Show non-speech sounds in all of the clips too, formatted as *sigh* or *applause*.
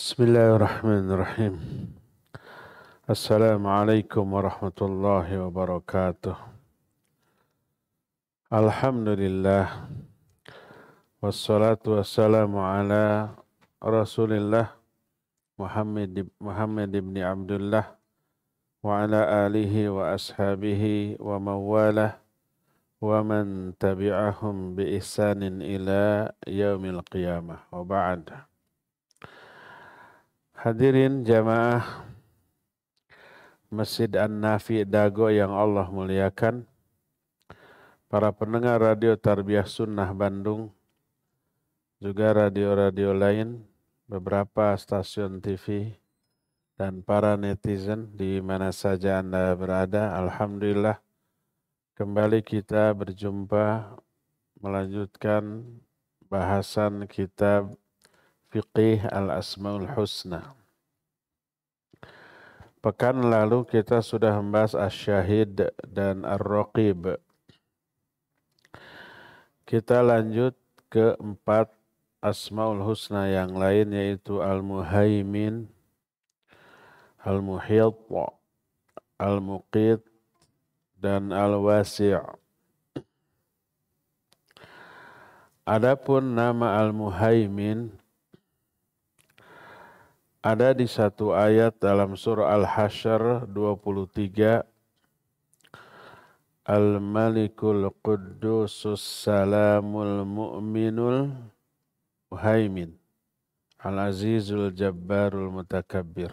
بسم الله الرحمن الرحيم السلام عليكم ورحمة الله وبركاته الحمد لله والصلاة والسلام على رسول الله محمد محمد بن عبد الله وعلى آله وأصحابه ومن والاه ومن تبعهم بإحسان إلى يوم القيامة وبعد Hadirin jamaah Masjid An-Nafi Dago yang Allah muliakan, para pendengar Radio Tarbiyah Sunnah Bandung, juga radio-radio lain, beberapa stasiun TV, dan para netizen di mana saja Anda berada, Alhamdulillah, kembali kita berjumpa melanjutkan bahasan kitab Fiqih Al-Asmaul Husna. Pekan lalu kita sudah membahas Asyahid dan Ar-Raqib. Kita lanjut ke empat Asmaul Husna yang lain yaitu Al-Muhaimin, Al-Muhit, Al-Muqit, dan Al-Wasi' Adapun nama Al-Muhaimin ada di satu ayat dalam surah Al-Hasyr 23 Al-Malikul Quddusus Salamul Mu'minul Muhaimin Al-Azizul Jabbarul Mutakabbir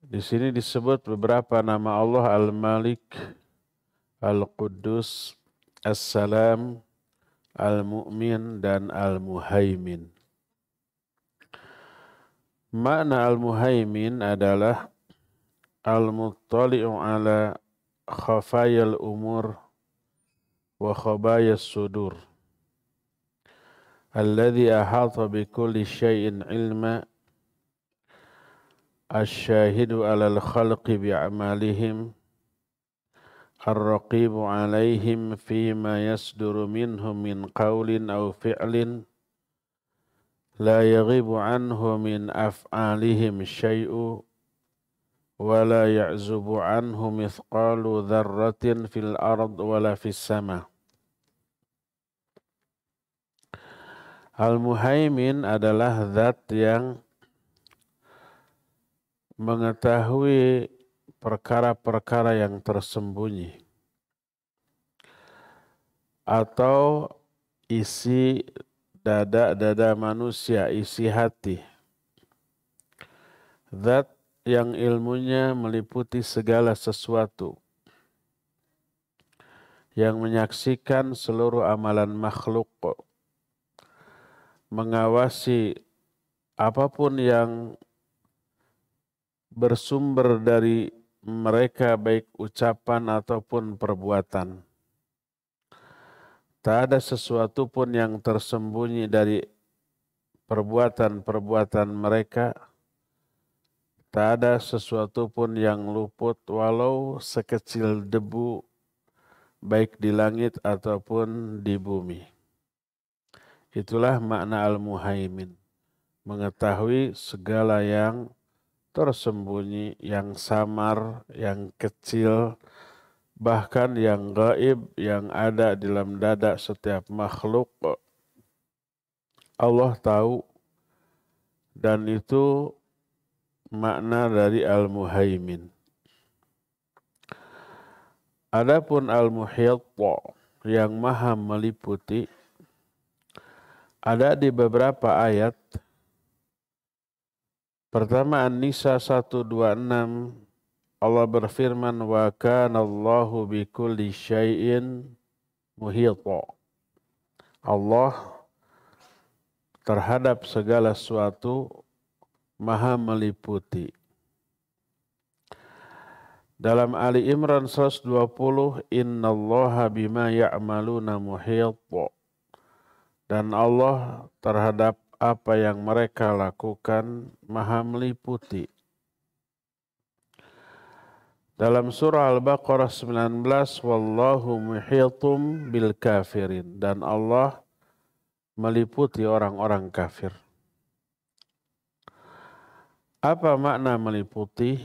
Di sini disebut beberapa nama Allah Al-Malik Al-Quddus As-Salam Al-Mu'min dan Al-Muhaimin Makna al-muhaimin adalah al-muttali'u ala khafayal umur wa khabayas sudur. Alladhi ahata bi kulli syai'in ilma asyahidu ala al-khalqi bi amalihim الرقيب عليهم فيما يصدر منهم من قول أو فعل لا يغيب عنه من أفعالهم شيء ولا يعزب عنه مثقال ذرة في الأرض ولا في السماء Al-Muhaimin adalah zat yang mengetahui perkara-perkara yang tersembunyi atau isi dada-dada manusia, isi hati. Zat yang ilmunya meliputi segala sesuatu. Yang menyaksikan seluruh amalan makhluk. Mengawasi apapun yang bersumber dari mereka baik ucapan ataupun perbuatan. Tak ada sesuatu pun yang tersembunyi dari perbuatan-perbuatan mereka. Tak ada sesuatu pun yang luput walau sekecil debu baik di langit ataupun di bumi. Itulah makna al-muhaimin. Mengetahui segala yang tersembunyi, yang samar, yang kecil, bahkan yang gaib yang ada di dalam dada setiap makhluk Allah tahu dan itu makna dari al-muhaimin. Adapun al-muhit yang maha meliputi ada di beberapa ayat. Pertama An-Nisa 126 Allah berfirman wa kana Allahu bi kulli syai'in muhita. Allah terhadap segala sesuatu maha meliputi. Dalam Ali Imran 120, Innallaha bima ya'maluna muhita. Dan Allah terhadap apa yang mereka lakukan maha meliputi. Dalam surah Al-Baqarah 19, Wallahu muhitum bil kafirin. Dan Allah meliputi orang-orang kafir. Apa makna meliputi?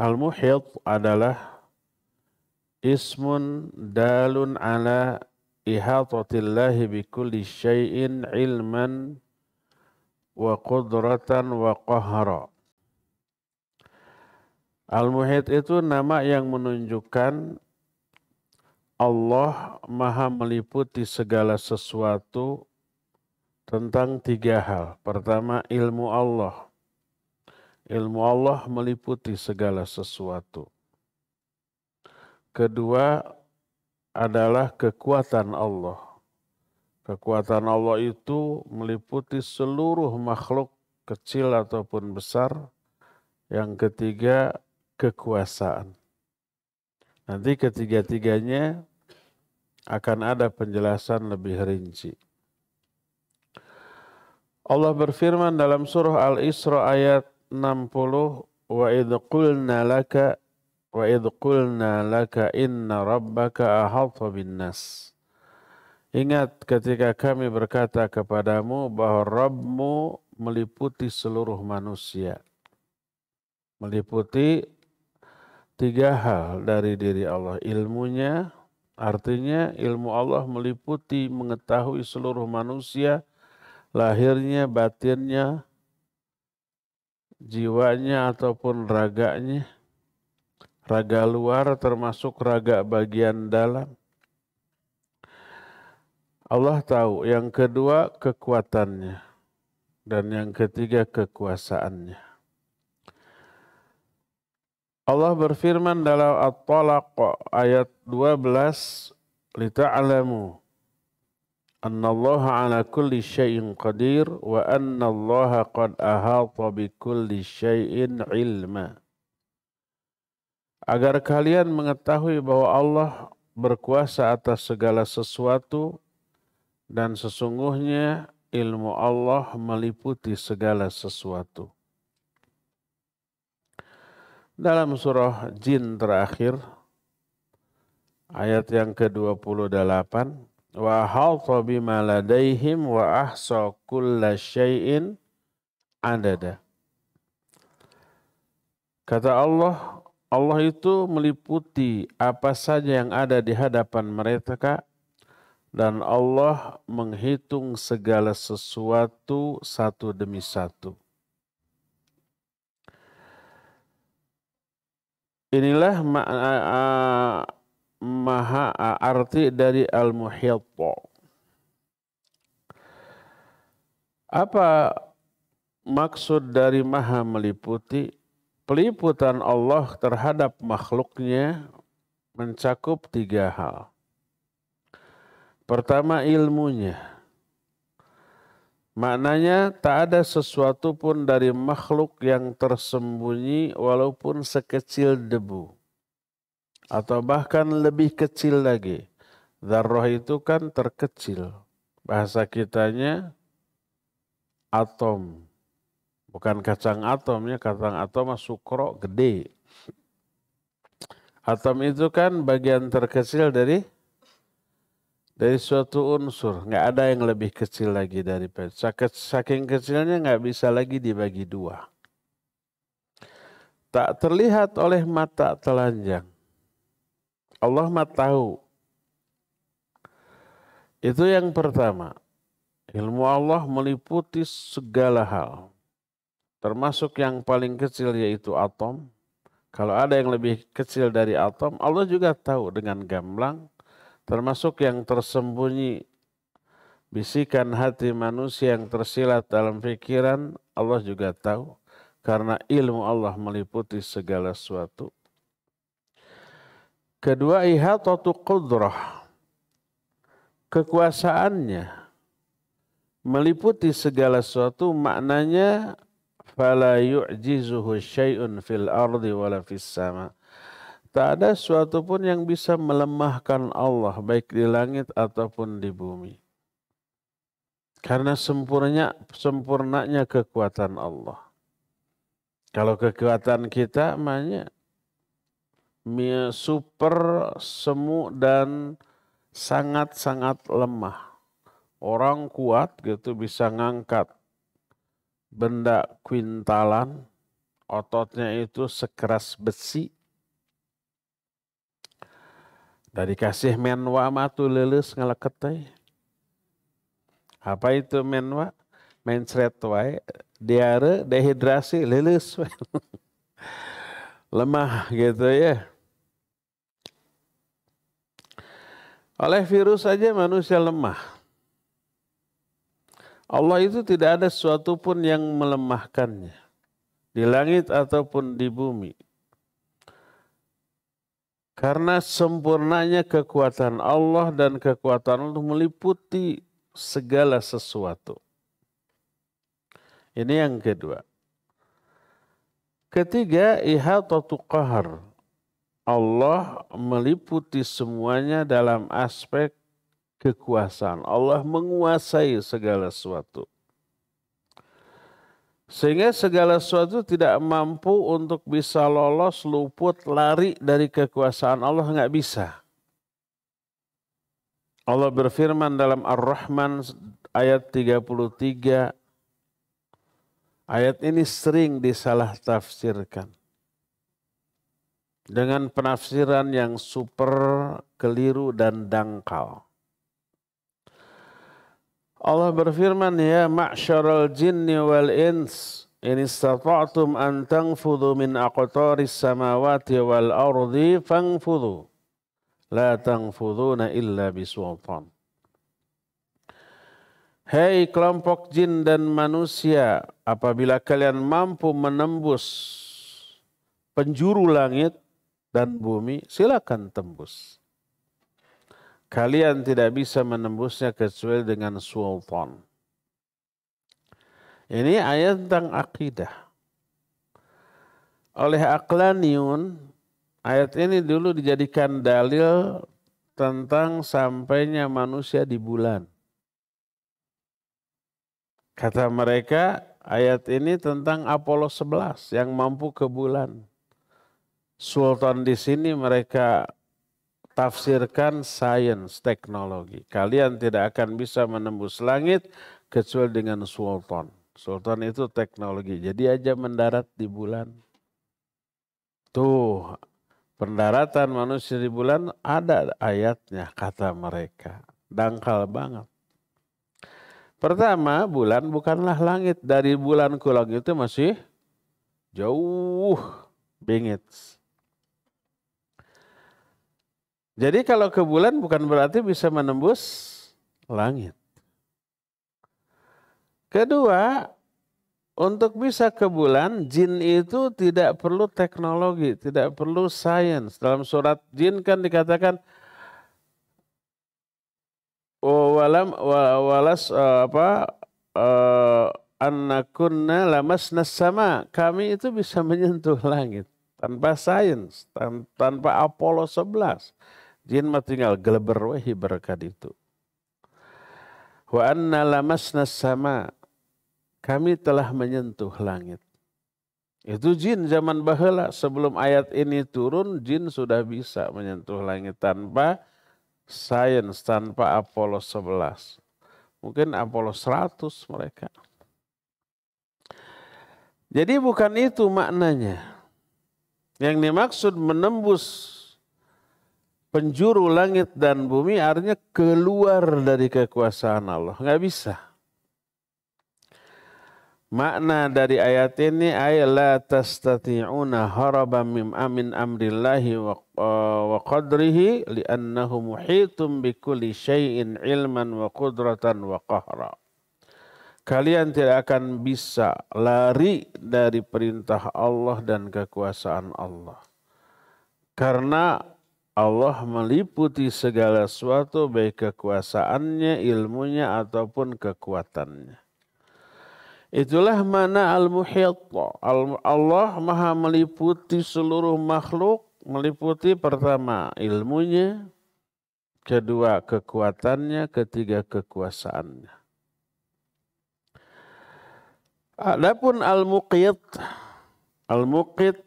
Al-muhit adalah ismun dalun ala ihatatillahi bi kulli syai'in ilman wa qudratan wa qahra. Al-Muhit itu nama yang menunjukkan Allah maha meliputi segala sesuatu tentang tiga hal. Pertama, ilmu Allah. Ilmu Allah meliputi segala sesuatu. Kedua adalah kekuatan Allah. Kekuatan Allah itu meliputi seluruh makhluk kecil ataupun besar. Yang ketiga kekuasaan. Nanti ketiga-tiganya akan ada penjelasan lebih rinci. Allah berfirman dalam surah Al-Isra ayat 60, "Wa idh qulna laka wa idh qulna laka inna rabbaka ahata bin nas." Ingat ketika kami berkata kepadamu bahwa Rabbmu meliputi seluruh manusia. Meliputi tiga hal dari diri Allah. Ilmunya, artinya ilmu Allah meliputi mengetahui seluruh manusia, lahirnya, batinnya, jiwanya ataupun raganya. Raga luar termasuk raga bagian dalam. Allah tahu. Yang kedua kekuatannya. Dan yang ketiga kekuasaannya. Allah berfirman dalam At-Talaq ayat 12 lita'lamu annallaha ala kulli syai'in qadir wa annallaha qad ahata bi kulli syai'in ilma agar kalian mengetahui bahwa Allah berkuasa atas segala sesuatu dan sesungguhnya ilmu Allah meliputi segala sesuatu. Dalam surah Jin terakhir, ayat yang ke-28, Wa halta bima ladaihim wa ahsa kullasyai'in adada. Kata Allah, Allah itu meliputi apa saja yang ada di hadapan mereka dan Allah menghitung segala sesuatu satu demi satu. Inilah ma uh, maha arti dari al muhyatta Apa maksud dari maha meliputi? Peliputan Allah terhadap makhluknya mencakup tiga hal. Pertama ilmunya. Maknanya tak ada sesuatu pun dari makhluk yang tersembunyi walaupun sekecil debu. Atau bahkan lebih kecil lagi. Zarroh itu kan terkecil. Bahasa kitanya atom. Bukan kacang atomnya, kacang atom sukro gede. Atom itu kan bagian terkecil dari dari suatu unsur. Nggak ada yang lebih kecil lagi dari sakit Saking kecilnya nggak bisa lagi dibagi dua. Tak terlihat oleh mata telanjang. Allah mah tahu. Itu yang pertama. Ilmu Allah meliputi segala hal. Termasuk yang paling kecil yaitu atom. Kalau ada yang lebih kecil dari atom, Allah juga tahu dengan gamblang termasuk yang tersembunyi bisikan hati manusia yang tersilat dalam pikiran Allah juga tahu karena ilmu Allah meliputi segala sesuatu kedua ihatatu qudrah kekuasaannya meliputi segala sesuatu maknanya fala yu'jizuhu syai'un fil ardi wala fis sama Tak ada suatu pun yang bisa melemahkan Allah baik di langit ataupun di bumi. Karena sempurnanya sempurnanya kekuatan Allah. Kalau kekuatan kita namanya super semu dan sangat-sangat lemah. Orang kuat gitu bisa ngangkat benda kuintalan, ototnya itu sekeras besi, dari kasih menwa matu lelus ngelaketai. Apa itu menwa? Mencret wae, diare, dehidrasi, lelus *laughs* Lemah gitu ya. Oleh virus saja manusia lemah. Allah itu tidak ada sesuatu pun yang melemahkannya. Di langit ataupun di bumi. Karena sempurnanya kekuatan Allah dan kekuatan Allah meliputi segala sesuatu. Ini yang kedua. Ketiga, ihatatu qahar. Allah meliputi semuanya dalam aspek kekuasaan. Allah menguasai segala sesuatu. Sehingga segala sesuatu tidak mampu untuk bisa lolos, luput, lari dari kekuasaan Allah nggak bisa. Allah berfirman dalam Ar-Rahman ayat 33. Ayat ini sering disalah tafsirkan. Dengan penafsiran yang super keliru dan dangkal. Allah berfirman, Ya ma'syaral jinni wal ins, in istata'tum an tanfudhu min aqtaris samawati wal ardi fanfudhu La tanfudhuna illa bisultan. Hei kelompok jin dan manusia, apabila kalian mampu menembus penjuru langit dan bumi, silakan tembus. Kalian tidak bisa menembusnya kecuali dengan sultan. Ini ayat tentang akidah. Oleh Aklaniun, ayat ini dulu dijadikan dalil tentang sampainya manusia di bulan. Kata mereka, ayat ini tentang Apollo 11 yang mampu ke bulan. Sultan di sini mereka tafsirkan sains teknologi. Kalian tidak akan bisa menembus langit kecuali dengan sultan. Sultan itu teknologi. Jadi aja mendarat di bulan. Tuh, pendaratan manusia di bulan ada ayatnya kata mereka. Dangkal banget. Pertama, bulan bukanlah langit. Dari bulan ke langit itu masih jauh bingit. Jadi kalau ke bulan bukan berarti bisa menembus langit. Kedua, untuk bisa ke bulan, jin itu tidak perlu teknologi, tidak perlu sains. Dalam surat jin kan dikatakan walam walas eh, apa eh, anakunna lamas nasama kami itu bisa menyentuh *laughs* langit tanpa sains tanpa Apollo 11 Jin mah tinggal geleber wehi berkat itu. Wa anna lamasna sama. Kami telah menyentuh langit. Itu jin zaman bahala sebelum ayat ini turun jin sudah bisa menyentuh langit tanpa sains tanpa Apollo 11. Mungkin Apollo 100 mereka. Jadi bukan itu maknanya. Yang dimaksud menembus penjuru langit dan bumi artinya keluar dari kekuasaan Allah. Nggak bisa. Makna dari ayat ini ayla tastati'una haraban mim amin amrillahi wa, wa qadrihi li'annahu muhitum bikulli syai'in ilman wa qudratan wa qahra. Kalian tidak akan bisa lari dari perintah Allah dan kekuasaan Allah. Karena Allah meliputi segala sesuatu baik kekuasaannya, ilmunya ataupun kekuatannya. Itulah mana al-muhit. Allah maha meliputi seluruh makhluk, meliputi pertama ilmunya, kedua kekuatannya, ketiga kekuasaannya. Adapun al-muqit, al-muqit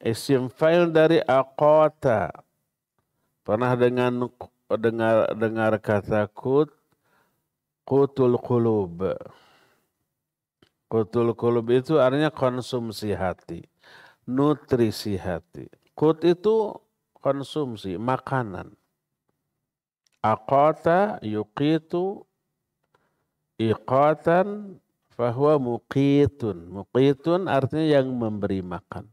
isim fa'il dari aqata, Pernah dengan dengar dengar kata kut kutul kulub. Kutul kulub itu artinya konsumsi hati, nutrisi hati. Kut itu konsumsi, makanan. Akota yuqitu iqatan fahuwa muqitun. Muqitun artinya yang memberi makan.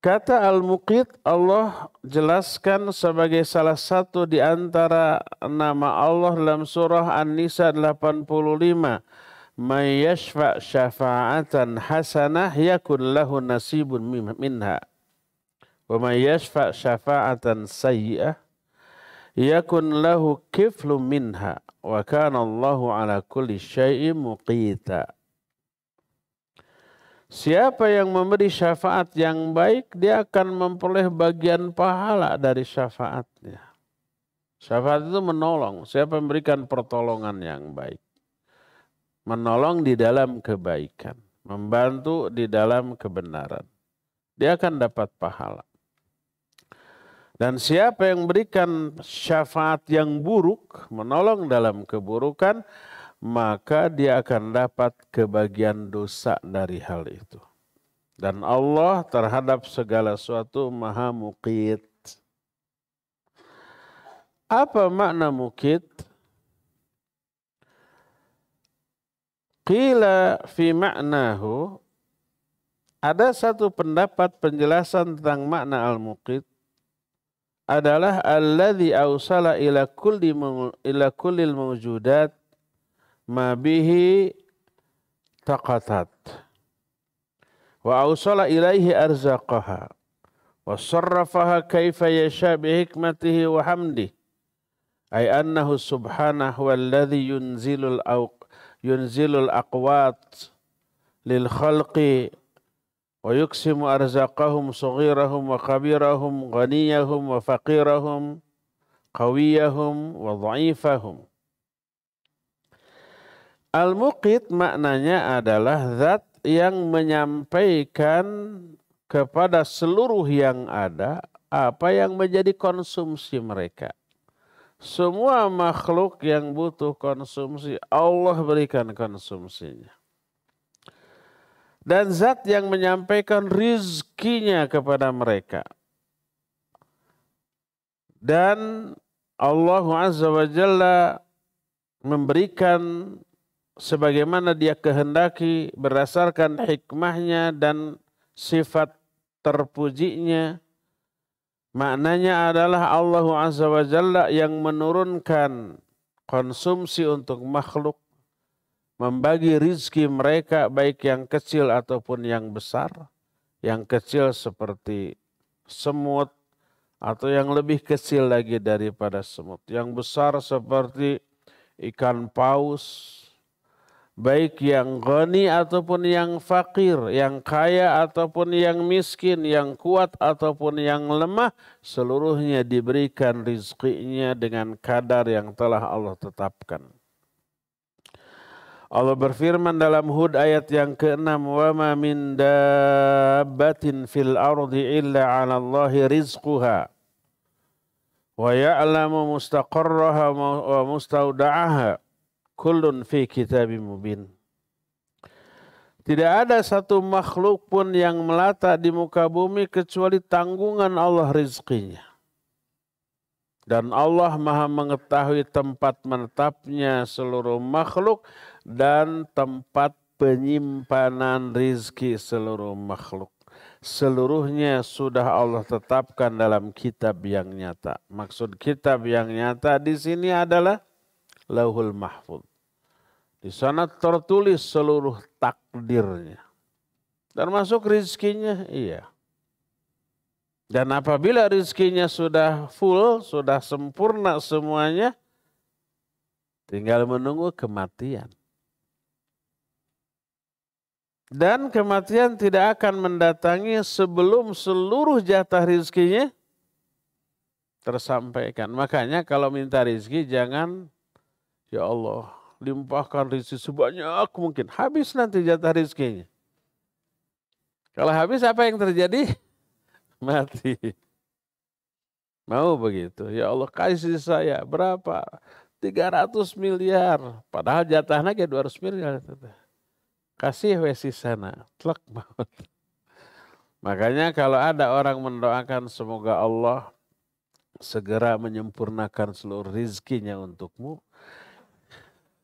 Kata Al-Muqid Allah jelaskan sebagai salah satu di antara nama Allah dalam surah An-Nisa 85. May yashfa' syafa'atan hasanah yakun lahu nasibun minha. Wa may yashfa' syafa'atan sayyi'ah yakun lahu kiflu minha. Wa Allah ala kulli syai'in muqita. Siapa yang memberi syafaat yang baik, dia akan memperoleh bagian pahala dari syafaatnya. Syafaat itu menolong. Siapa memberikan pertolongan yang baik. Menolong di dalam kebaikan. Membantu di dalam kebenaran. Dia akan dapat pahala. Dan siapa yang memberikan syafaat yang buruk, menolong dalam keburukan, maka dia akan dapat kebagian dosa dari hal itu. Dan Allah terhadap segala sesuatu maha mukit. Apa makna mukit? Qila fi ma'nahu ada satu pendapat penjelasan tentang makna al-muqit adalah alladhi awsala ila kulli ila kullil mawjudat ما به تقطت وأوصل إليه أرزاقها وصرفها كيف يشاء بحكمته وحمده أي أنه سبحانه هو الذي ينزل الأوق ينزل الأقوات للخلق ويقسم أرزاقهم صغيرهم وكبيرهم غنيهم وفقيرهم قويهم وضعيفهم al muqit maknanya adalah zat yang menyampaikan kepada seluruh yang ada apa yang menjadi konsumsi mereka. Semua makhluk yang butuh konsumsi, Allah berikan konsumsinya. Dan zat yang menyampaikan rizkinya kepada mereka. Dan Allah Azza wa Jalla memberikan sebagaimana dia kehendaki berdasarkan hikmahnya dan sifat terpujinya. Maknanya adalah Allah Azza wa Jalla yang menurunkan konsumsi untuk makhluk, membagi rizki mereka baik yang kecil ataupun yang besar. Yang kecil seperti semut atau yang lebih kecil lagi daripada semut. Yang besar seperti ikan paus, baik yang goni ataupun yang fakir, yang kaya ataupun yang miskin, yang kuat ataupun yang lemah, seluruhnya diberikan rizkinya dengan kadar yang telah Allah tetapkan. Allah berfirman dalam Hud ayat yang ke-6, "Wa مِنْ دَابَّةٍ فِي fil إِلَّا عَلَى اللَّهِ رِزْقُهَا rizquha wa وَمُسْتَوْدَعَهَا wa kullun fi kitabim mubin. Tidak ada satu makhluk pun yang melata di muka bumi kecuali tanggungan Allah rizkinya. Dan Allah maha mengetahui tempat menetapnya seluruh makhluk dan tempat penyimpanan rizki seluruh makhluk. Seluruhnya sudah Allah tetapkan dalam kitab yang nyata. Maksud kitab yang nyata di sini adalah lauhul mahfud. Di sana tertulis seluruh takdirnya. Termasuk rizkinya, iya. Dan apabila rizkinya sudah full, sudah sempurna semuanya, tinggal menunggu kematian. Dan kematian tidak akan mendatangi sebelum seluruh jatah rizkinya tersampaikan. Makanya kalau minta rizki jangan, ya Allah limpahkan rezeki sebanyak mungkin. Habis nanti jatah rezekinya. Kalau habis apa yang terjadi? *laughs* Mati. Mau begitu. Ya Allah kasih saya berapa? 300 miliar. Padahal jatahnya kayak 200 miliar. Kasih wesi sana. Telak banget. *laughs* Makanya kalau ada orang mendoakan semoga Allah segera menyempurnakan seluruh rizkinya untukmu,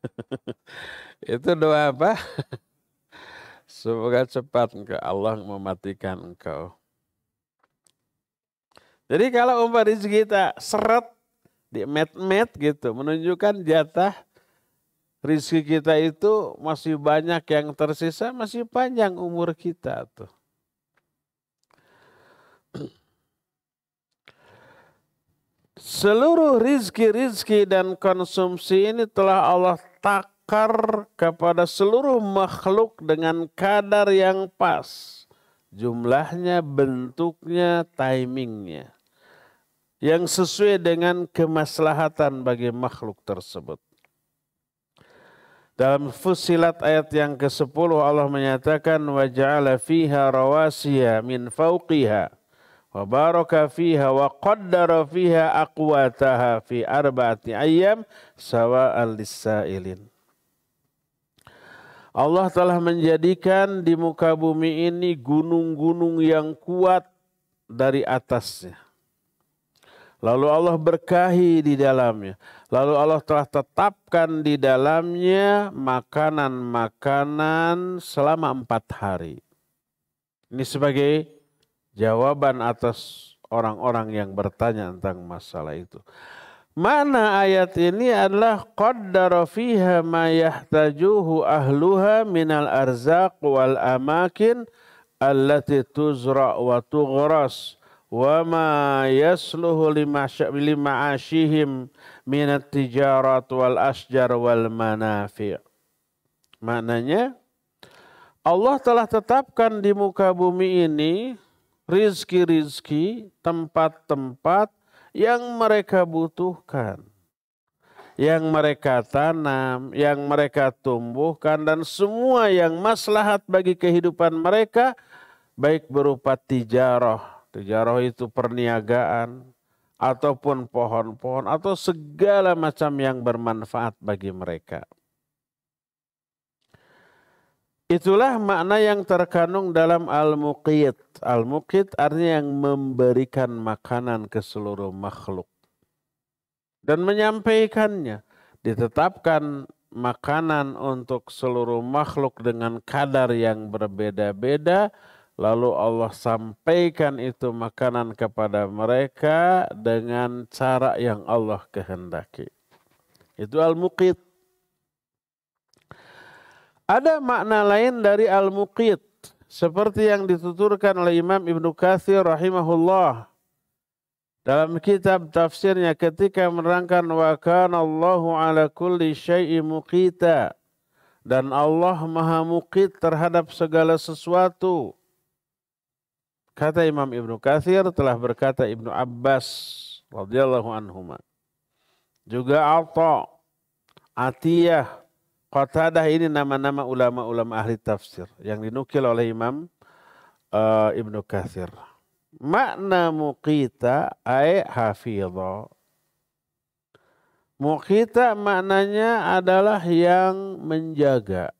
*laughs* itu doa apa? Semoga cepat engkau Allah mematikan engkau. Jadi kalau umpah rezeki kita seret di met-met gitu menunjukkan jatah rizki kita itu masih banyak yang tersisa masih panjang umur kita tuh. Seluruh rizki-rizki dan konsumsi ini telah Allah takar kepada seluruh makhluk dengan kadar yang pas. Jumlahnya, bentuknya, timingnya. Yang sesuai dengan kemaslahatan bagi makhluk tersebut. Dalam Fusilat ayat yang ke-10 Allah menyatakan wa ja'ala fiha rawasiya min fawqiha wa baraka fiha wa qaddara fiha aqwataha fi arba'ati ayyam sawa'al lisailin Allah telah menjadikan di muka bumi ini gunung-gunung yang kuat dari atasnya. Lalu Allah berkahi di dalamnya. Lalu Allah telah tetapkan di dalamnya makanan-makanan selama empat hari. Ini sebagai jawaban atas orang-orang yang bertanya tentang masalah itu. Mana ayat ini adalah qaddara fiha ma yahtajuhu ahluha minal arzaq wal amakin allati tuzra wa tughras wa ma yasluhu lima'ashihim minat tijarat wal asjar wal manafi' Maknanya Allah telah tetapkan di muka bumi ini rizki-rizki, tempat-tempat yang mereka butuhkan. Yang mereka tanam, yang mereka tumbuhkan, dan semua yang maslahat bagi kehidupan mereka, baik berupa tijaroh, tijaroh itu perniagaan, ataupun pohon-pohon, atau segala macam yang bermanfaat bagi mereka. Itulah makna yang terkandung dalam al-muqit. Al-muqit artinya yang memberikan makanan ke seluruh makhluk. Dan menyampaikannya. Ditetapkan makanan untuk seluruh makhluk dengan kadar yang berbeda-beda. Lalu Allah sampaikan itu makanan kepada mereka dengan cara yang Allah kehendaki. Itu al-muqit. Ada makna lain dari al-muqit seperti yang dituturkan oleh Imam Ibnu Katsir rahimahullah dalam kitab tafsirnya ketika menerangkan wa kana Allahu ala kulli syai'in muqita dan Allah Maha Muqit terhadap segala sesuatu. Kata Imam Ibnu Katsir telah berkata Ibnu Abbas radhiyallahu anhuma. Juga Atha, Atiyah Qatadah ini nama-nama ulama-ulama ahli tafsir yang dinukil oleh Imam uh, Ibnu Katsir. Makna muqita ay hafidha. Muqita maknanya adalah yang menjaga.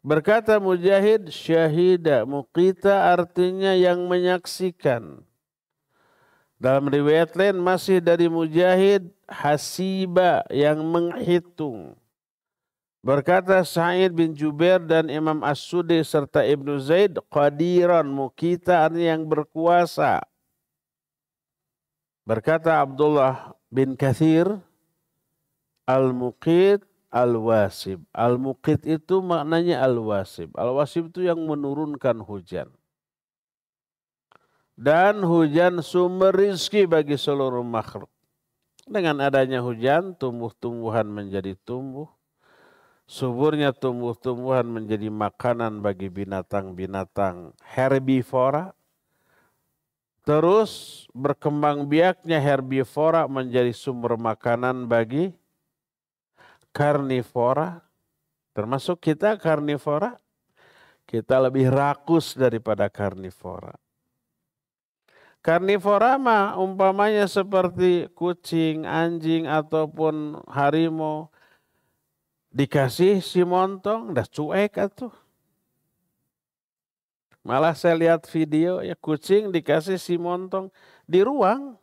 Berkata Mujahid syahida, muqita artinya yang menyaksikan. Dalam riwayat lain masih dari Mujahid Hasiba yang menghitung. Berkata Sa'id bin Jubair dan Imam As-Sudi serta Ibnu Zaid qadiran mukita yang berkuasa. Berkata Abdullah bin Kathir Al-Muqit Al-Wasib. Al-Muqit itu maknanya Al-Wasib. Al-Wasib itu yang menurunkan hujan dan hujan sumber rizki bagi seluruh makhluk. Dengan adanya hujan, tumbuh-tumbuhan menjadi tumbuh. Suburnya tumbuh-tumbuhan menjadi makanan bagi binatang-binatang herbivora. Terus berkembang biaknya herbivora menjadi sumber makanan bagi karnivora. Termasuk kita karnivora. Kita lebih rakus daripada karnivora. Karnivora mah umpamanya seperti kucing, anjing ataupun harimau dikasih si montong udah cuek atuh. Malah saya lihat video ya kucing dikasih si montong di ruang.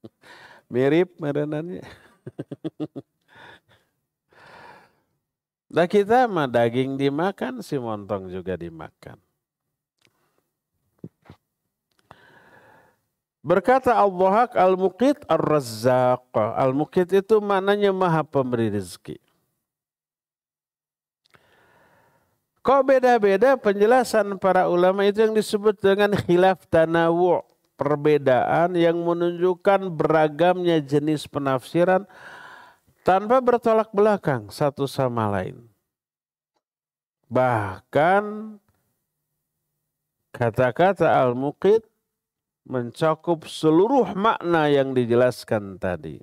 *laughs* Mirip merenannya. *laughs* Nah kita mah daging dimakan si montong juga dimakan. Berkata Allah Al-Muqit Ar-Razzaq. Al-Muqit itu maknanya maha pemberi rezeki. Kok beda-beda penjelasan para ulama itu yang disebut dengan khilaf tanawu. Perbedaan yang menunjukkan beragamnya jenis penafsiran tanpa bertolak belakang satu sama lain. Bahkan kata-kata Al-Muqit mencakup seluruh makna yang dijelaskan tadi.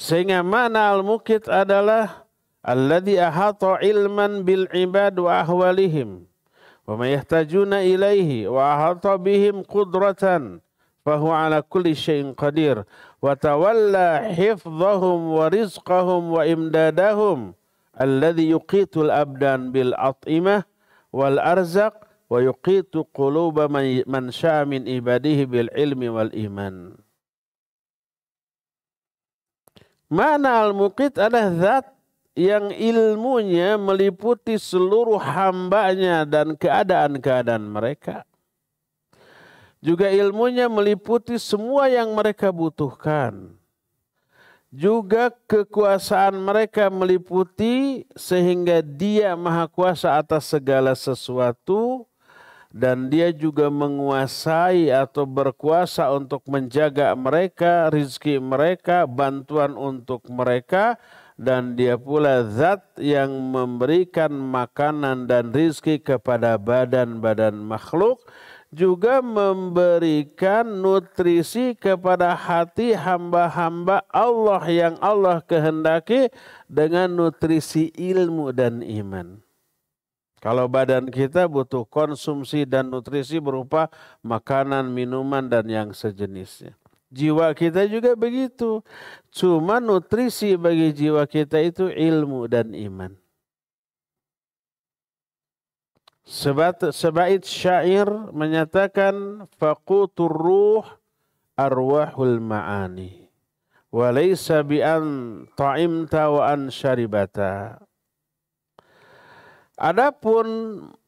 Sehingga makna al-mukit adalah alladhi ahata ilman bil ibad wa ahwalihim wa ma yahtajuna ilaihi wa ahata bihim qudratan fahu ala kulli syai'in qadir wa tawalla hifdhahum wa rizqahum wa imdadahum alladhi yuqitul abdan bil at'imah wal arzaq wa yuqitu quluba man syaa min ibadihi bil ilmi wal iman. Mana al-muqit adalah zat yang ilmunya meliputi seluruh hambanya dan keadaan-keadaan mereka. Juga ilmunya meliputi semua yang mereka butuhkan. Juga kekuasaan mereka meliputi sehingga dia maha kuasa atas segala sesuatu dan dia juga menguasai atau berkuasa untuk menjaga mereka, rizki mereka, bantuan untuk mereka, dan dia pula zat yang memberikan makanan dan rizki kepada badan-badan makhluk, juga memberikan nutrisi kepada hati hamba-hamba Allah yang Allah kehendaki dengan nutrisi ilmu dan iman. Kalau badan kita butuh konsumsi dan nutrisi berupa makanan, minuman, dan yang sejenisnya. Jiwa kita juga begitu. Cuma nutrisi bagi jiwa kita itu ilmu dan iman. Sebat, sebaik syair menyatakan fakutur ruh arwahul ma'ani. Walaysa bi'an ta'imta wa syaribata. Adapun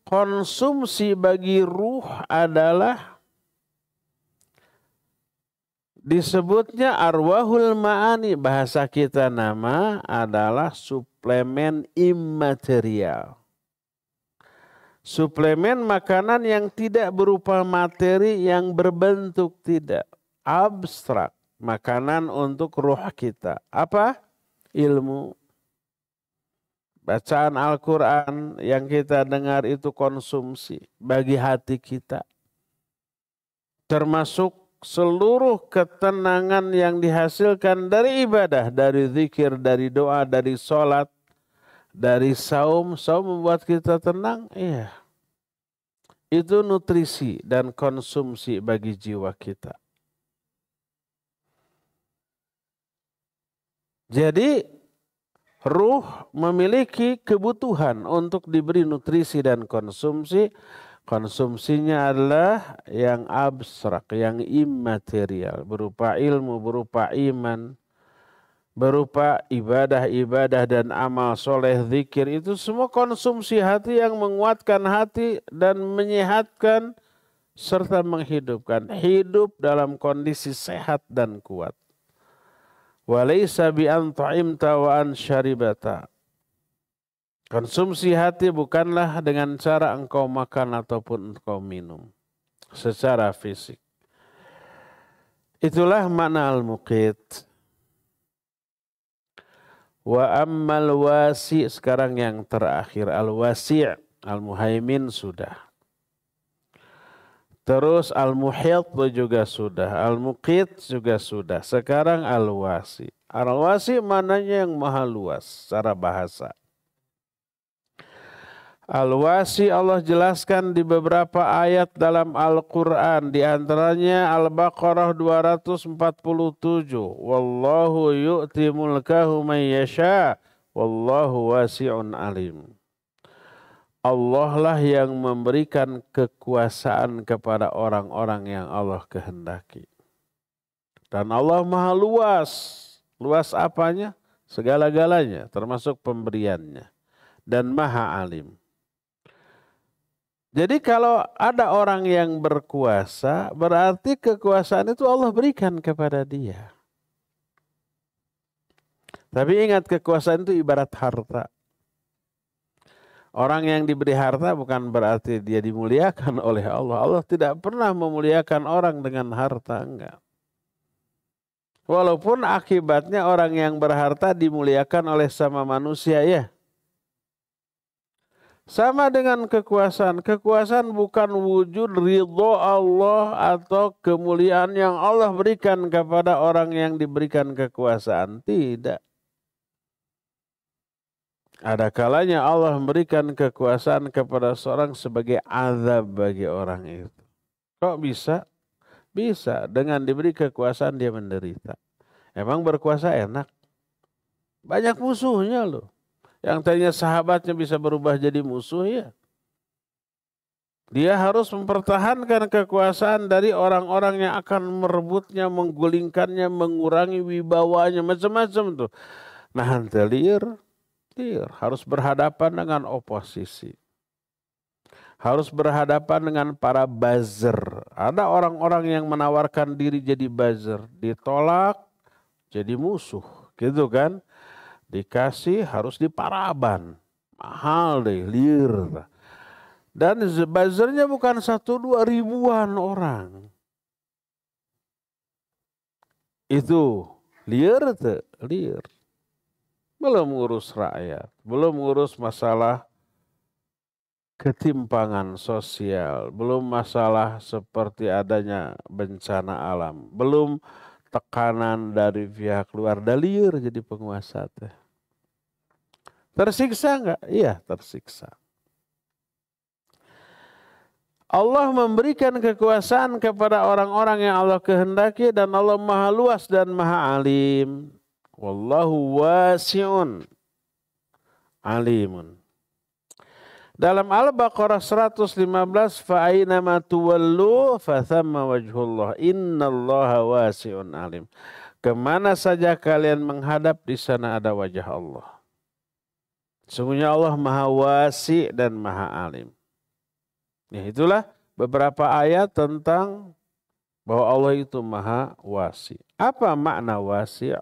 konsumsi bagi ruh adalah disebutnya arwahul ma'ani bahasa kita nama adalah suplemen imaterial suplemen makanan yang tidak berupa materi yang berbentuk tidak abstrak makanan untuk ruh kita apa ilmu Bacaan Al-Quran yang kita dengar itu konsumsi bagi hati kita. Termasuk seluruh ketenangan yang dihasilkan dari ibadah, dari zikir, dari doa, dari sholat, dari saum. Saum membuat kita tenang, iya. Itu nutrisi dan konsumsi bagi jiwa kita. Jadi Ruh memiliki kebutuhan untuk diberi nutrisi dan konsumsi. Konsumsinya adalah yang abstrak, yang imaterial, berupa ilmu, berupa iman, berupa ibadah-ibadah dan amal soleh, zikir. Itu semua konsumsi hati yang menguatkan hati dan menyehatkan serta menghidupkan hidup dalam kondisi sehat dan kuat. Walaysa bi an ta'imta wa an syaribata. Konsumsi hati bukanlah dengan cara engkau makan ataupun engkau minum secara fisik. Itulah makna al-muqit. Wa ammal wasi sekarang yang terakhir al-wasi' al-muhaimin sudah. Terus al muhyat juga sudah, Al-Muqit juga sudah. Sekarang Al-Wasi. Al-Wasi mananya yang maha luas secara bahasa. Al-Wasi Allah jelaskan di beberapa ayat dalam Al-Quran. Di antaranya Al-Baqarah 247. Wallahu yu'ti mulkahu man yasha. Wallahu wasi'un alim. Allah lah yang memberikan kekuasaan kepada orang-orang yang Allah kehendaki. Dan Allah maha luas. Luas apanya? Segala-galanya, termasuk pemberiannya. Dan maha alim. Jadi kalau ada orang yang berkuasa, berarti kekuasaan itu Allah berikan kepada dia. Tapi ingat kekuasaan itu ibarat harta. Orang yang diberi harta bukan berarti dia dimuliakan *laughs* oleh Allah. Allah tidak pernah memuliakan orang dengan harta, enggak. Walaupun akibatnya orang yang berharta dimuliakan oleh sama manusia ya. Sama dengan kekuasaan. Kekuasaan bukan wujud ridho Allah atau kemuliaan yang Allah berikan kepada orang yang diberikan kekuasaan. Tidak. Ada kalanya Allah memberikan kekuasaan kepada seorang sebagai azab bagi orang itu. Kok bisa? Bisa. Dengan diberi kekuasaan dia menderita. Emang berkuasa enak? Banyak musuhnya loh. Yang tadinya sahabatnya bisa berubah jadi musuh ya. Dia harus mempertahankan kekuasaan dari orang-orang yang akan merebutnya, menggulingkannya, mengurangi wibawanya, macam-macam tuh. Nah, telir, khawatir, harus berhadapan dengan oposisi. Harus berhadapan dengan para buzzer. Ada orang-orang yang menawarkan diri jadi buzzer, ditolak jadi musuh, gitu kan? Dikasih harus diparaban. Mahal deh, lir. Dan buzzernya bukan satu dua ribuan orang. Itu liar tuh, liar belum ngurus rakyat, belum ngurus masalah ketimpangan sosial, belum masalah seperti adanya bencana alam, belum tekanan dari pihak luar daliur jadi penguasa teh. Tersiksa enggak? Iya, tersiksa. Allah memberikan kekuasaan kepada orang-orang yang Allah kehendaki dan Allah maha luas dan maha alim. Wallahu wasi'un alimun. Dalam Al-Baqarah 115 fa'aina ma tuwallu fa thamma wajhullah innallaha wasi'un alim. Kemana saja kalian menghadap di sana ada wajah Allah. Sungguhnya Allah maha wasi dan maha alim. Ya, itulah beberapa ayat tentang bahwa Allah itu maha wasi. Apa makna wasi'?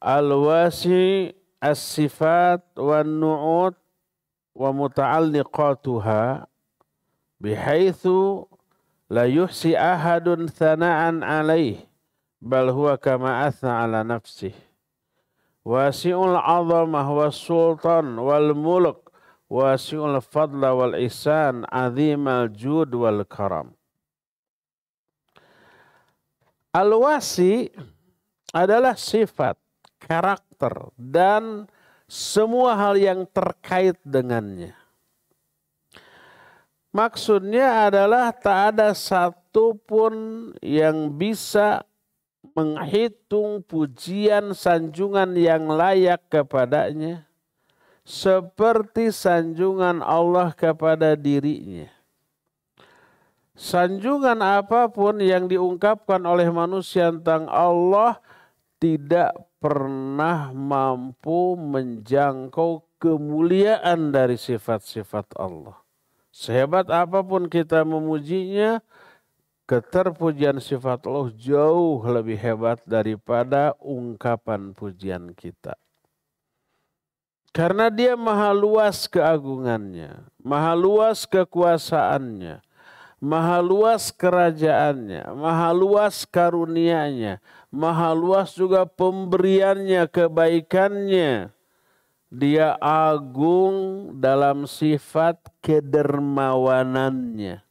al-wasi as-sifat wa nuut wa muta'alliqatuha bihaitsu la yuhsi ahadun thana'an alaih bal huwa kama athna ala nafsih wasi'ul 'azamah was sultan wal mulk wasi'ul fadla wal ihsan 'azimal jud wal karam al-wasi adalah sifat karakter, dan semua hal yang terkait dengannya. Maksudnya adalah tak ada satupun yang bisa menghitung pujian sanjungan yang layak kepadanya seperti sanjungan Allah kepada dirinya. Sanjungan apapun yang diungkapkan oleh manusia tentang Allah tidak pernah mampu menjangkau kemuliaan dari sifat-sifat Allah. Sehebat apapun kita memujinya, keterpujian sifat Allah jauh lebih hebat daripada ungkapan pujian kita. Karena dia maha luas keagungannya, maha luas kekuasaannya, maha luas kerajaannya, maha luas karunianya, nya maha luas juga pemberiannya, kebaikannya. Dia agung dalam sifat kedermawanannya.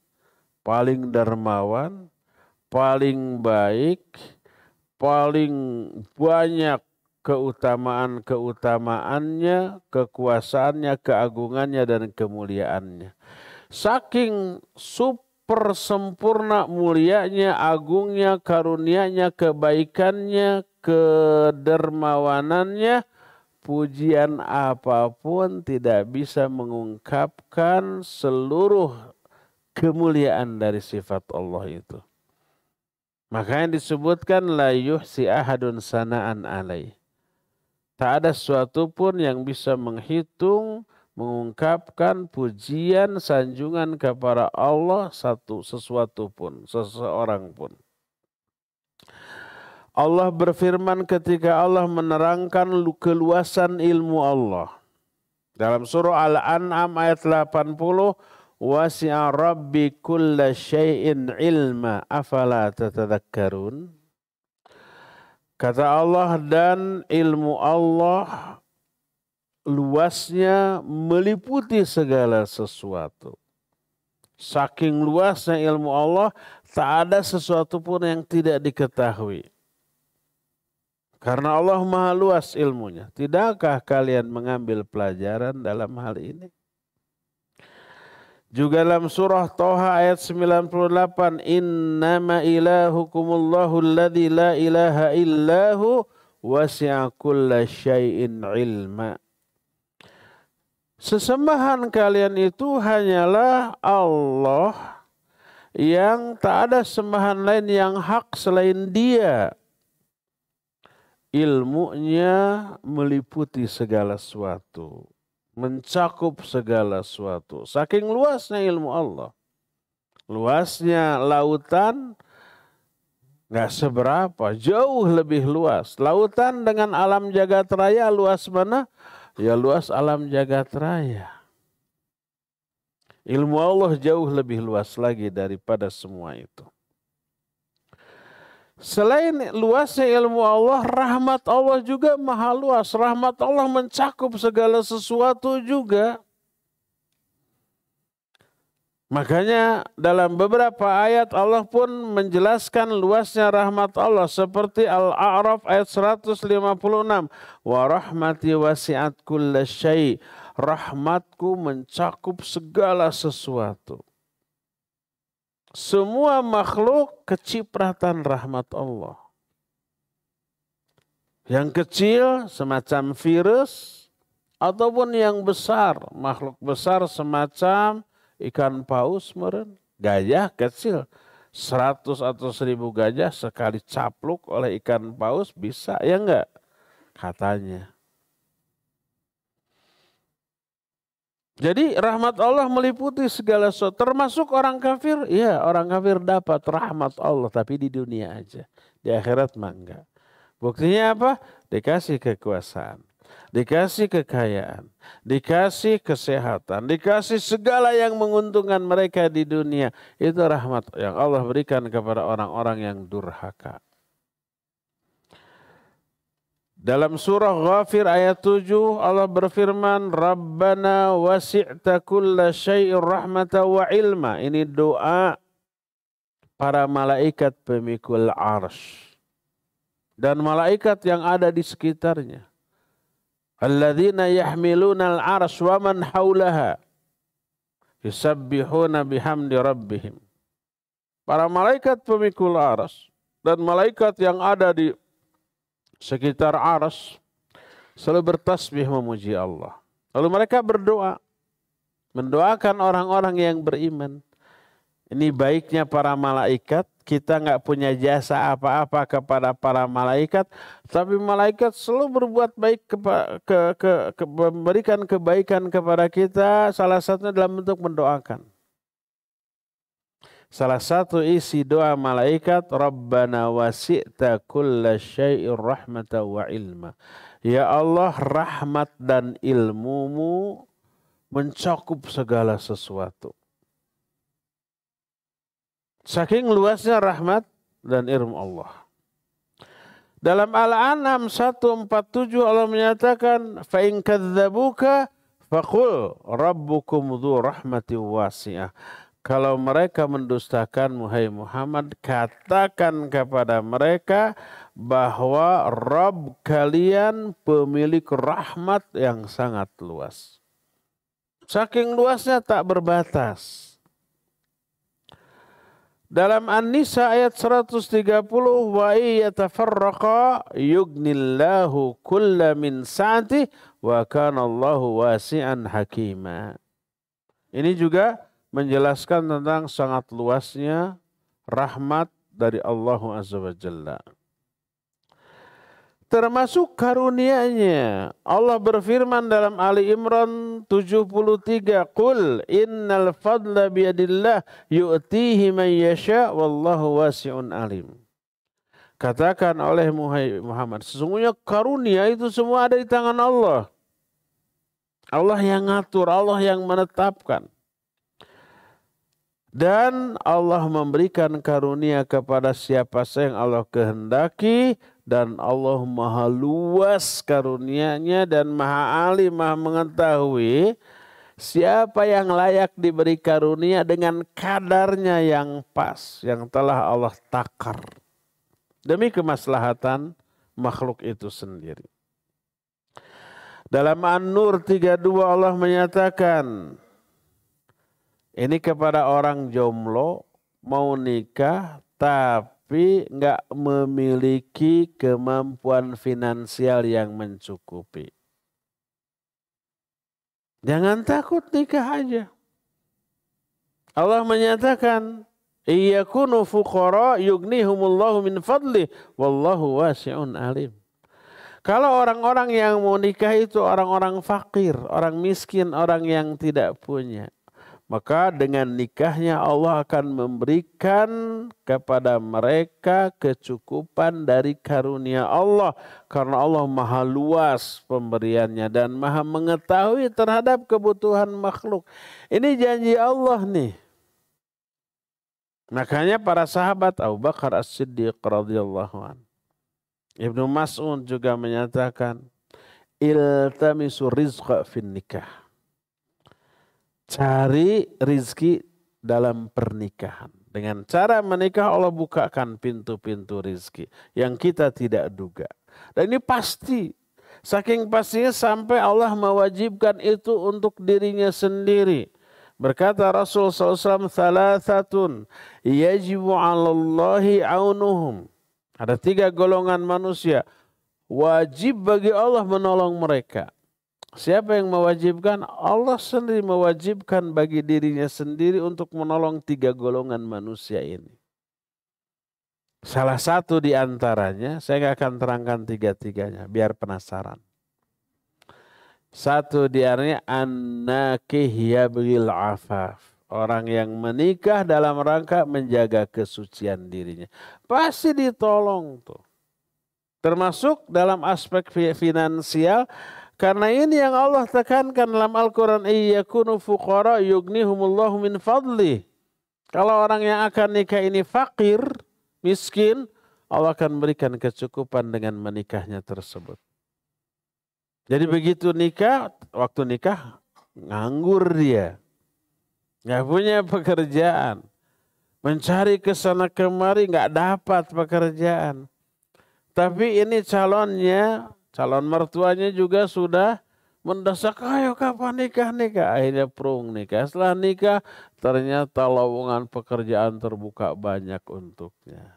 Paling dermawan, paling baik, paling banyak keutamaan-keutamaannya, kekuasaannya, keagungannya, dan kemuliaannya. Saking sup persempurna mulianya, agungnya, karunianya, kebaikannya, kedermawanannya, pujian apapun tidak bisa mengungkapkan seluruh kemuliaan dari sifat Allah itu. Makanya disebutkan la yuhsi ahadun sana'an alai. Tak ada sesuatu pun yang bisa menghitung mengungkapkan pujian sanjungan kepada Allah satu sesuatu pun, seseorang pun. Allah berfirman ketika Allah menerangkan keluasan ilmu Allah. Dalam surah Al-An'am ayat 80, wasi'a rabbi kulla syai'in ilma afala tatadakkarun. Kata Allah dan ilmu Allah luasnya meliputi segala sesuatu. Saking luasnya ilmu Allah, tak ada sesuatu pun yang tidak diketahui. Karena Allah maha luas ilmunya. Tidakkah kalian mengambil pelajaran dalam hal ini? Juga dalam surah Toha ayat 98. Innama ilahukumullahu alladhi la ilaha illahu wasi'a kulla syai'in ilma. Sesembahan kalian itu hanyalah Allah yang tak ada sembahan lain yang hak selain dia. Ilmunya meliputi segala sesuatu, mencakup segala sesuatu. Saking luasnya ilmu Allah. Luasnya lautan nggak seberapa, jauh lebih luas. Lautan dengan alam jagat raya luas mana? ya luas alam jagat raya. Ilmu Allah jauh lebih luas lagi daripada semua itu. Selain luasnya ilmu Allah, rahmat Allah juga maha luas. Rahmat Allah mencakup segala sesuatu juga. Makanya dalam beberapa ayat Allah pun menjelaskan luasnya rahmat Allah seperti Al-A'raf ayat 156. Wa rahmati wasi'at kullasyai. Rahmatku mencakup segala sesuatu. Semua makhluk kecipratan rahmat Allah. Yang kecil semacam virus ataupun yang besar, makhluk besar semacam ikan paus meren, gajah kecil. seratus atau seribu gajah sekali capluk oleh ikan paus bisa ya enggak? Katanya. Jadi rahmat Allah meliputi segala sesuatu termasuk orang kafir. Iya, orang kafir dapat rahmat Allah tapi di dunia aja. Di akhirat mah enggak. Buktinya apa? Dikasih kekuasaan dikasih kekayaan, dikasih kesehatan, dikasih segala yang menguntungkan mereka di dunia. Itu rahmat yang Allah berikan kepada orang-orang yang durhaka. Dalam surah Ghafir ayat 7 Allah berfirman Rabbana wasi'ta kulla syai'ir rahmata wa ilma. Ini doa para malaikat pemikul arsh. Dan malaikat yang ada di sekitarnya. Alladzina yahmiluna al-arsh wa man haulaha yusabbihuna bihamdi rabbihim. Para malaikat pemikul aras dan malaikat yang ada di sekitar aras selalu bertasbih memuji Allah. Lalu mereka berdoa, mendoakan orang-orang yang beriman. Ini baiknya para malaikat, kita nggak punya jasa apa-apa kepada para malaikat, tapi malaikat selalu berbuat baik ke, ke, ke, ke, memberikan kebaikan kepada kita, salah satunya dalam bentuk mendoakan. Salah satu isi doa malaikat, Rabbana wasi'ta kulla syai'ir rahmata wa ilma. Ya Allah, rahmat dan ilmumu mencakup segala sesuatu. Saking luasnya rahmat dan ilmu Allah. Dalam Al-An'am 147 Allah menyatakan fa in kadzabuka faqul rabbukum dzu rahmati wasi'ah. Kalau mereka mendustakan Muhammad, Muhammad, katakan kepada mereka bahwa Rob kalian pemilik rahmat yang sangat luas. Saking luasnya tak berbatas. Dalam An-Nisa ayat 130 wa yatafarraqa yugnillahu kulla min sa'ati wa kana Allahu wasi'an hakima. Ini juga menjelaskan tentang sangat luasnya rahmat dari Allah Azza wa Jalla termasuk karuniaNya Allah berfirman dalam Ali Imran 73, "Qul innal fadla biadillah yu'tihi man yasha wallahu wasi'un alim." Katakan oleh Muhammad, sesungguhnya karunia itu semua ada di tangan Allah. Allah yang ngatur, Allah yang menetapkan. Dan Allah memberikan karunia kepada siapa saja yang Allah kehendaki dan Allah maha luas karunia-Nya dan maha alim maha mengetahui siapa yang layak diberi karunia dengan kadarnya yang pas yang telah Allah takar demi kemaslahatan makhluk itu sendiri. Dalam An-Nur 32 Allah menyatakan ini kepada orang jomlo mau nikah tapi tapi nggak memiliki kemampuan finansial yang mencukupi. Jangan takut nikah aja. Allah menyatakan, Iya kunu fuqara yugnihumullahu min fadli wallahu wasi'un alim." Kalau orang-orang yang mau nikah itu orang-orang fakir, orang miskin, orang yang tidak punya. Maka dengan nikahnya Allah akan memberikan kepada mereka kecukupan dari karunia Allah. Karena Allah maha luas pemberiannya dan maha mengetahui terhadap kebutuhan makhluk. Ini janji Allah nih. Makanya para sahabat Abu Bakar As-Siddiq radhiyallahu an. Ibnu Mas'ud juga menyatakan iltamisu rizqa fin nikah Cari rizki dalam pernikahan. Dengan cara menikah Allah bukakan pintu-pintu rizki yang kita tidak duga. Dan ini pasti. Saking pastinya sampai Allah mewajibkan itu untuk dirinya sendiri. Berkata Rasul SAW, Thalathatun yajibu alallahi aunuhum. Ada tiga golongan manusia. Wajib bagi Allah menolong mereka. Siapa yang mewajibkan? Allah sendiri mewajibkan bagi dirinya sendiri untuk menolong tiga golongan manusia ini. Salah satu di antaranya, saya nggak akan terangkan tiga-tiganya, biar penasaran. Satu di antaranya annakih afaf orang yang menikah dalam rangka menjaga kesucian dirinya. Pasti ditolong tuh. Termasuk dalam aspek finansial karena ini yang Allah tekankan dalam Al-Quran. Iyakunu fuqara yugnihumullahu min fadli. Kalau orang yang akan nikah ini fakir, miskin, Allah akan berikan kecukupan dengan menikahnya tersebut. Jadi begitu nikah, waktu nikah nganggur dia. Nggak punya pekerjaan. Mencari ke sana kemari nggak dapat pekerjaan. Tapi ini calonnya Calon mertuanya juga sudah mendesak, ayo kapan nikah nikah. Akhirnya prung nikah. Setelah nikah ternyata lowongan pekerjaan terbuka banyak untuknya.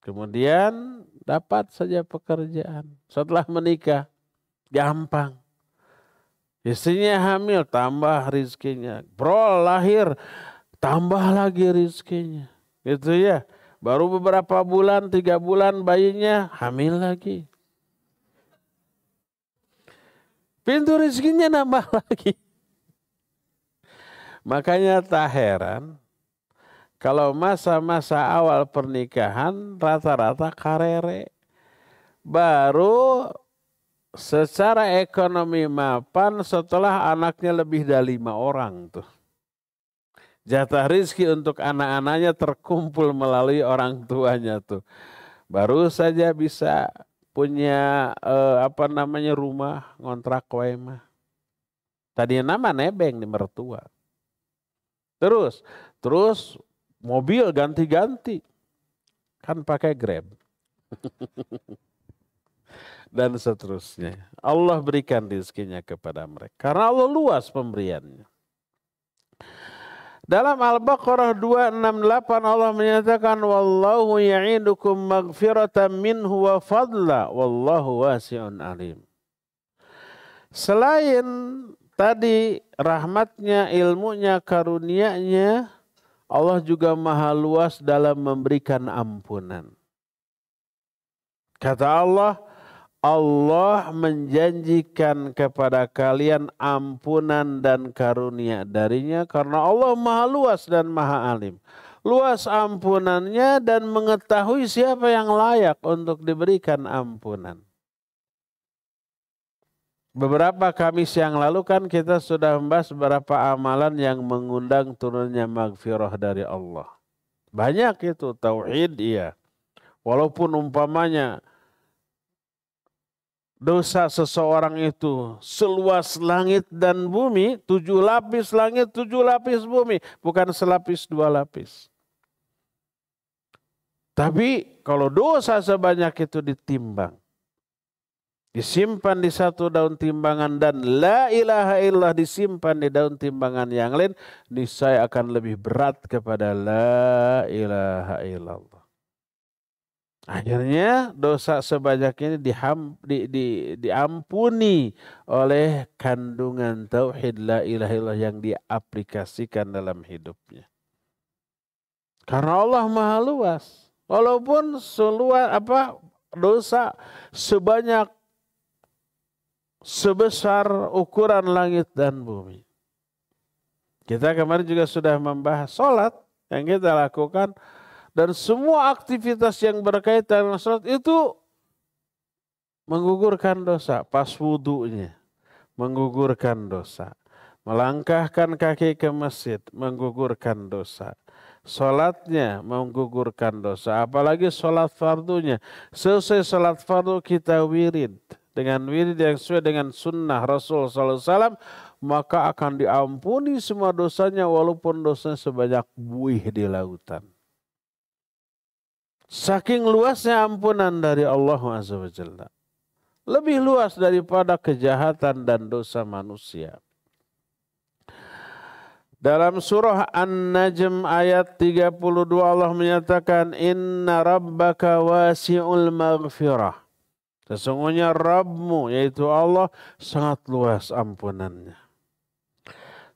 Kemudian dapat saja pekerjaan. Setelah menikah gampang. Istrinya hamil, tambah rizkinya. Bro lahir, tambah lagi rizkinya. Itu ya. Baru beberapa bulan, tiga bulan bayinya hamil lagi. Pintu rezekinya nambah *laughs* lagi. Makanya tak heran kalau masa-masa awal pernikahan rata-rata karere. Baru secara ekonomi mapan setelah anaknya lebih dari lima orang tuh. Jatah rizki untuk anak-anaknya terkumpul melalui orang tuanya tuh. Baru saja bisa punya uh, apa namanya rumah ngontrak wae mah. Tadinya nama nebeng di mertua. Terus, terus mobil ganti-ganti. Kan pakai Grab. *laughs* Dan seterusnya. Allah berikan rezekinya kepada mereka. Karena Allah luas pemberiannya. Dalam Al-Baqarah 268 Allah menyatakan wallahu ya'idukum maghfiratan minhu wa fadla wallahu wasi'un alim. Selain tadi rahmatnya, ilmunya, karunia nya, Allah juga maha luas dalam memberikan ampunan. Kata Allah, Allah menjanjikan kepada kalian ampunan dan karunia darinya karena Allah maha luas dan maha alim. Luas ampunannya dan mengetahui siapa yang layak untuk diberikan ampunan. Beberapa Kamis yang lalu kan kita sudah membahas beberapa amalan yang mengundang turunnya magfirah dari Allah. Banyak itu tauhid iya. Walaupun umpamanya dosa seseorang itu seluas langit dan bumi, tujuh lapis langit, tujuh lapis bumi, bukan selapis dua lapis. Tapi kalau dosa sebanyak itu ditimbang, disimpan di satu daun timbangan dan la ilaha illah disimpan di daun timbangan yang lain, niscaya akan lebih berat kepada la ilaha illallah. Akhirnya dosa sebanyak ini diham, di, di, diampuni oleh kandungan tauhid la ilaha illallah yang diaplikasikan dalam hidupnya. Karena Allah maha luas. Walaupun seluas apa dosa sebanyak sebesar ukuran langit dan bumi. Kita kemarin juga sudah membahas sholat yang kita lakukan dan semua aktivitas yang berkaitan dengan sholat itu menggugurkan dosa pas wudhunya menggugurkan dosa melangkahkan kaki ke masjid menggugurkan dosa Sholatnya menggugurkan dosa. Apalagi sholat fardunya. Selesai sholat fardu kita wirid. Dengan wirid yang sesuai dengan sunnah Rasul SAW. Maka akan diampuni semua dosanya walaupun dosanya sebanyak buih di lautan. Saking luasnya ampunan dari Allah Azza Lebih luas daripada kejahatan dan dosa manusia. Dalam surah An-Najm ayat 32 Allah menyatakan inna rabbaka wasi'ul maghfirah. Sesungguhnya Rabbmu yaitu Allah sangat luas ampunannya.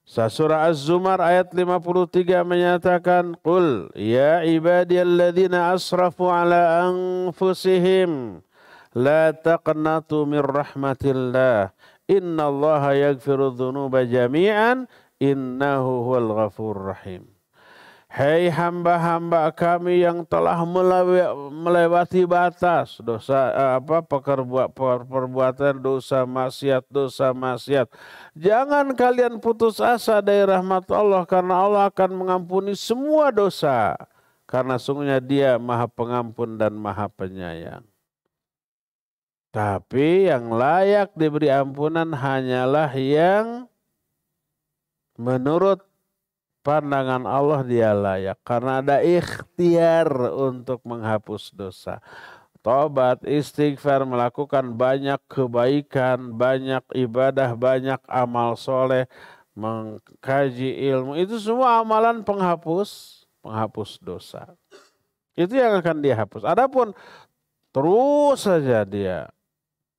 Surah Az-Zumar ayat 53 menyatakan Qul ya ibadiyalladzina asrafu ala anfusihim la taqnatu min rahmatillah inna allaha yagfiru dhunuba jami'an innahu huwal ghafur rahim Hei hamba-hamba kami yang telah melewati batas dosa eh, apa pekerbu, perbuatan dosa maksiat dosa maksiat. Jangan kalian putus asa dari rahmat Allah karena Allah akan mengampuni semua dosa karena sungguhnya Dia Maha Pengampun dan Maha Penyayang. Tapi yang layak diberi ampunan hanyalah yang menurut pandangan Allah dia layak karena ada ikhtiar untuk menghapus dosa. Tobat, istighfar, melakukan banyak kebaikan, banyak ibadah, banyak amal soleh, mengkaji ilmu. Itu semua amalan penghapus, penghapus dosa. Itu yang akan dihapus. Adapun terus saja dia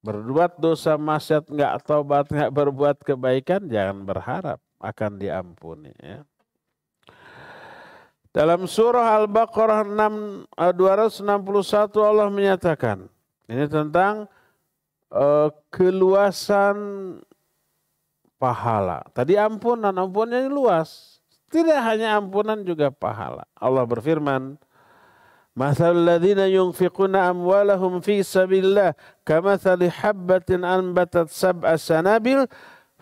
berbuat dosa maksiat, nggak tobat, nggak berbuat kebaikan, jangan berharap akan diampuni. Ya. Dalam surah Al-Baqarah 261 eh, Allah menyatakan ini tentang uh, keluasan pahala. Tadi ampunan, ampunannya luas. Tidak hanya ampunan juga pahala. Allah berfirman, الَّذِينَ ladzina أَمْوَالَهُمْ فِي fi اللَّهِ كَمَثَلِ habatin أَنْبَتَتْ سَبْعَ sanabil"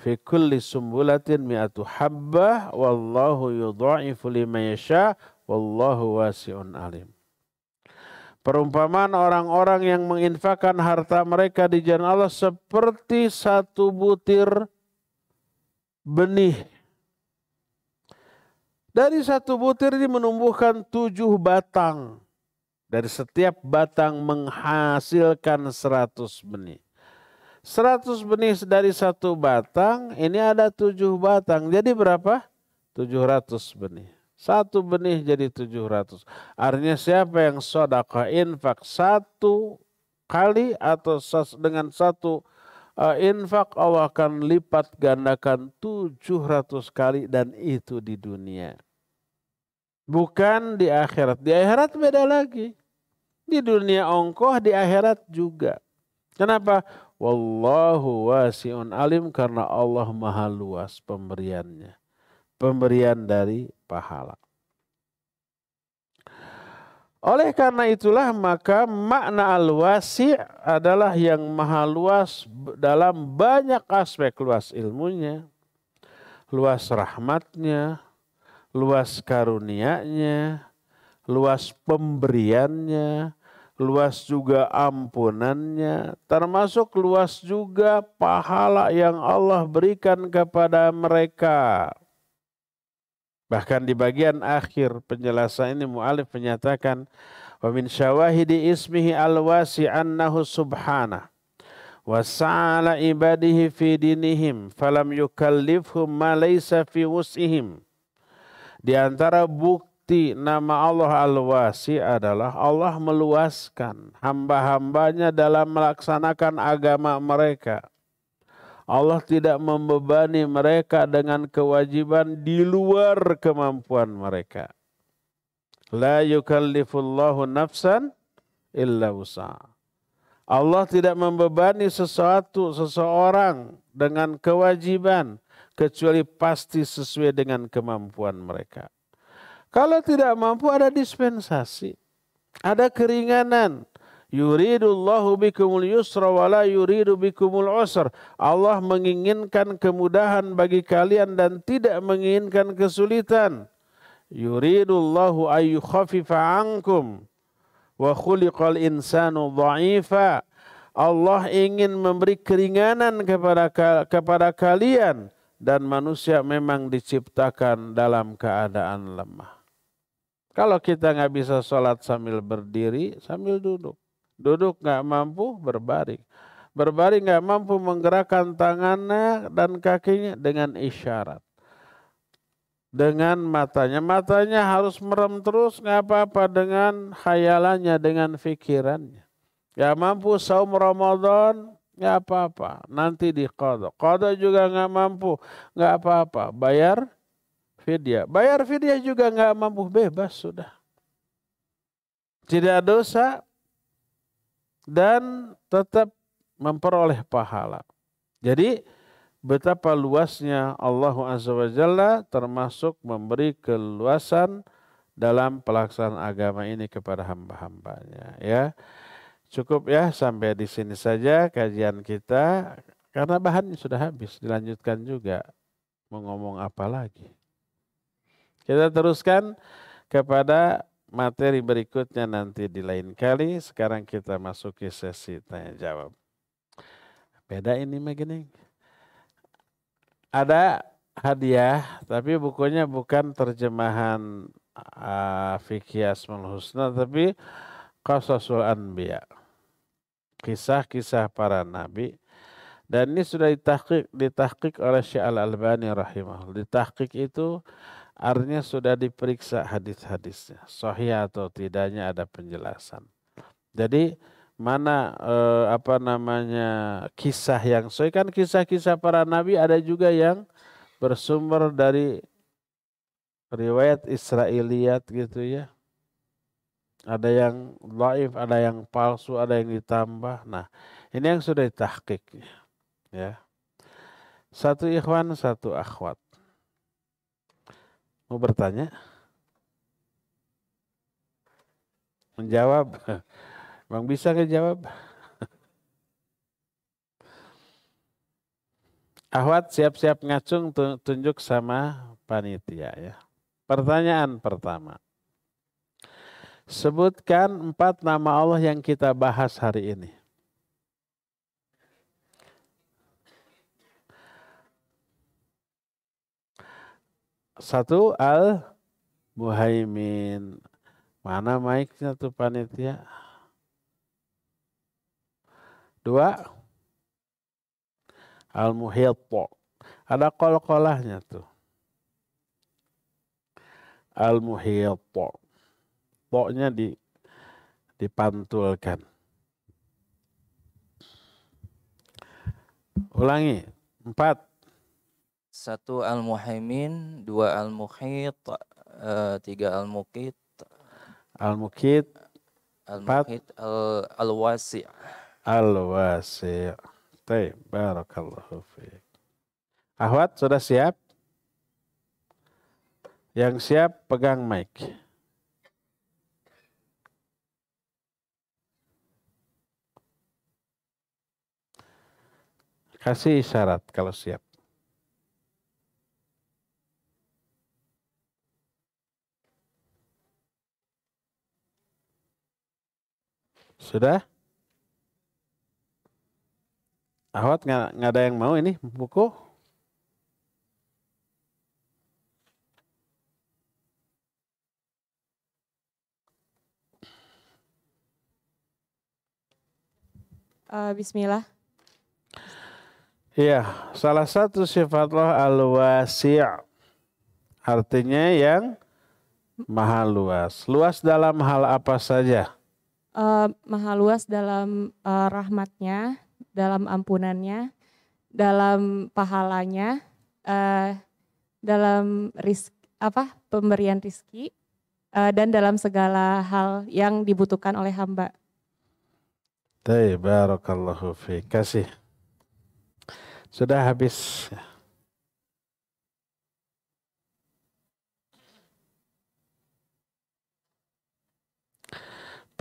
fi kulli sumbulatin mi'atu habbah wallahu yudha'ifu liman yasha wallahu wasi'un alim. Perumpamaan orang-orang yang menginfakkan harta mereka di jalan Allah seperti satu butir benih. Dari satu butir ini menumbuhkan tujuh batang. Dari setiap batang menghasilkan seratus benih. 100 benih dari satu batang, ini ada tujuh batang. Jadi berapa? 700 benih. Satu benih jadi 700. Artinya siapa yang sodakah infak satu kali atau dengan satu eh, infak Allah akan lipat gandakan 700 kali dan itu di dunia. Bukan di akhirat. Di akhirat beda lagi. Di dunia ongkoh, di akhirat juga. Kenapa? Wallahu wasi'un alim karena Allah maha luas pemberiannya. Pemberian dari pahala. Oleh karena itulah maka makna al-wasi' adalah yang maha luas dalam banyak aspek luas ilmunya, luas rahmatnya, luas karunianya, luas pemberiannya, luas juga ampunannya, termasuk luas juga pahala yang Allah berikan kepada mereka. Bahkan di bagian akhir penjelasan ini mu'alif menyatakan, Wa min syawahidi ismihi alwasi annahu subhanah. sa'ala ibadihi fi dinihim falam yukallifhum ma laysa fi wus'ihim. Di antara bukti arti nama Allah Al-Wasi adalah Allah meluaskan hamba-hambanya dalam melaksanakan agama mereka. Allah tidak membebani mereka dengan kewajiban di luar kemampuan mereka. La yukallifullahu nafsan illa usaha. Allah tidak membebani sesuatu seseorang dengan kewajiban kecuali pasti sesuai dengan kemampuan mereka. Kalau tidak mampu ada dispensasi. Ada keringanan. Yuridullahu bikumul yusra wa la yuridu bikumul usr. Allah menginginkan kemudahan bagi kalian dan tidak menginginkan kesulitan. Yuridullahu ayyukhafifa ankum. Wa khuliqal insanu dha'ifa. Allah ingin memberi keringanan kepada kepada kalian dan manusia memang diciptakan dalam keadaan lemah. Kalau kita nggak bisa sholat sambil berdiri, sambil duduk. Duduk nggak mampu, berbaring. Berbaring nggak mampu menggerakkan tangannya dan kakinya dengan isyarat. Dengan matanya. Matanya harus merem terus, nggak apa-apa dengan khayalannya, dengan fikirannya. Nggak mampu saum Ramadan, nggak apa-apa. Nanti di kodok. Kodok juga nggak mampu, nggak apa-apa. Bayar fidya. Bayar fidya juga nggak mampu bebas sudah. Tidak dosa dan tetap memperoleh pahala. Jadi betapa luasnya Allah Azza wa Jalla termasuk memberi keluasan dalam pelaksanaan agama ini kepada hamba-hambanya ya. Cukup ya sampai di sini saja kajian kita karena bahannya sudah habis dilanjutkan juga mengomong apa lagi. Kita teruskan kepada materi berikutnya nanti di lain kali. Sekarang kita masuki sesi tanya jawab. Beda ini begini, Ada hadiah, tapi bukunya bukan terjemahan uh, Fikih Asmaul Husna, tapi Qasasul Anbiya. Kisah-kisah para nabi. Dan ini sudah ditahkik, ditahkik oleh Syekh Al-Albani rahimahullah. Ditahkik itu Artinya sudah diperiksa hadis-hadisnya. Sahih atau tidaknya ada penjelasan. Jadi mana eh, apa namanya kisah yang sahih kan kisah-kisah para nabi ada juga yang bersumber dari riwayat Israiliyat gitu ya. Ada yang laif, ada yang palsu, ada yang ditambah. Nah, ini yang sudah ditahkik. Ya. Satu ikhwan, satu akhwat mau bertanya? Menjawab? *laughs* Bang bisa nggak jawab? *laughs* Ahwat siap-siap ngacung tunjuk sama panitia ya. Pertanyaan pertama. Sebutkan empat nama Allah yang kita bahas hari ini. satu al muhaimin mana mic-nya tuh panitia dua al muhitto ada kol-kolahnya tuh al muhitto poknya di dipantulkan ulangi empat satu al-muhaimin, dua al-muhit, eh, tiga al muqit al muqit al-mukit, al-wasi, al-wasi. Baik, barakallahu fiik. Ahwat sudah siap? Yang siap pegang mic. Kasih isyarat kalau siap. Sudah? Ahwat nggak ada yang mau ini buku? Uh, Bismillah. Iya, salah satu sifat Allah al-wasi' artinya yang maha luas. Luas dalam hal apa saja? uh, eh, maha luas dalam uh, rahmatnya, dalam ampunannya, dalam pahalanya, uh, dalam risk apa pemberian rizki uh, dan dalam segala hal yang dibutuhkan oleh hamba. Baik, barokallahu fi kasih. Sudah habis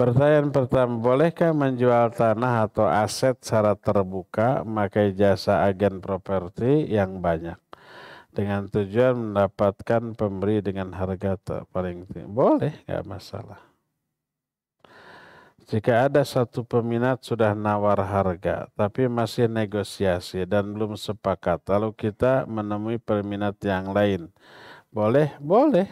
Pertanyaan pertama, bolehkah menjual tanah atau aset secara terbuka memakai jasa agen properti yang banyak dengan tujuan mendapatkan pemberi dengan harga paling tinggi? Boleh, nggak masalah. Jika ada satu peminat sudah nawar harga tapi masih negosiasi dan belum sepakat, lalu kita menemui peminat yang lain, boleh, boleh,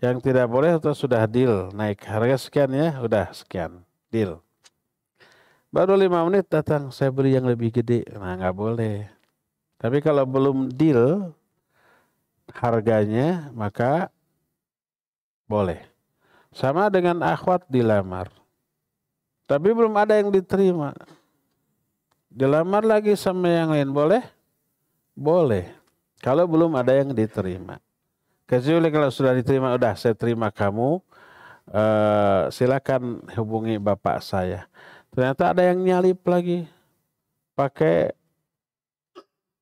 yang tidak boleh atau sudah deal, naik harga sekian ya, udah sekian, deal. Baru lima menit datang, saya beli yang lebih gede. Nah, nggak boleh. Tapi kalau belum deal harganya, maka boleh. Sama dengan akhwat dilamar. Tapi belum ada yang diterima. Dilamar lagi sama yang lain, boleh? Boleh. Kalau belum ada yang diterima. Kecuali kalau sudah diterima, udah saya terima kamu, uh, silakan hubungi bapak saya. Ternyata ada yang nyalip lagi, pakai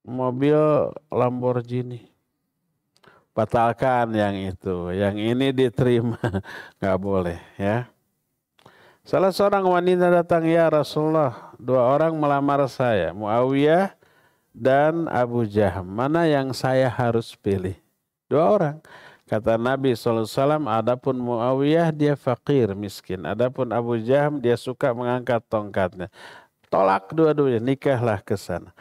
mobil Lamborghini. Batalkan yang itu, yang ini diterima, *laughs* nggak boleh ya. Salah seorang wanita datang ya Rasulullah, dua orang melamar saya, Muawiyah dan Abu Jahm. Mana yang saya harus pilih? Dua orang. Kata Nabi SAW, adapun Muawiyah dia fakir, miskin. Adapun Abu Jaham dia suka mengangkat tongkatnya. Tolak dua-duanya, nikahlah ke sana.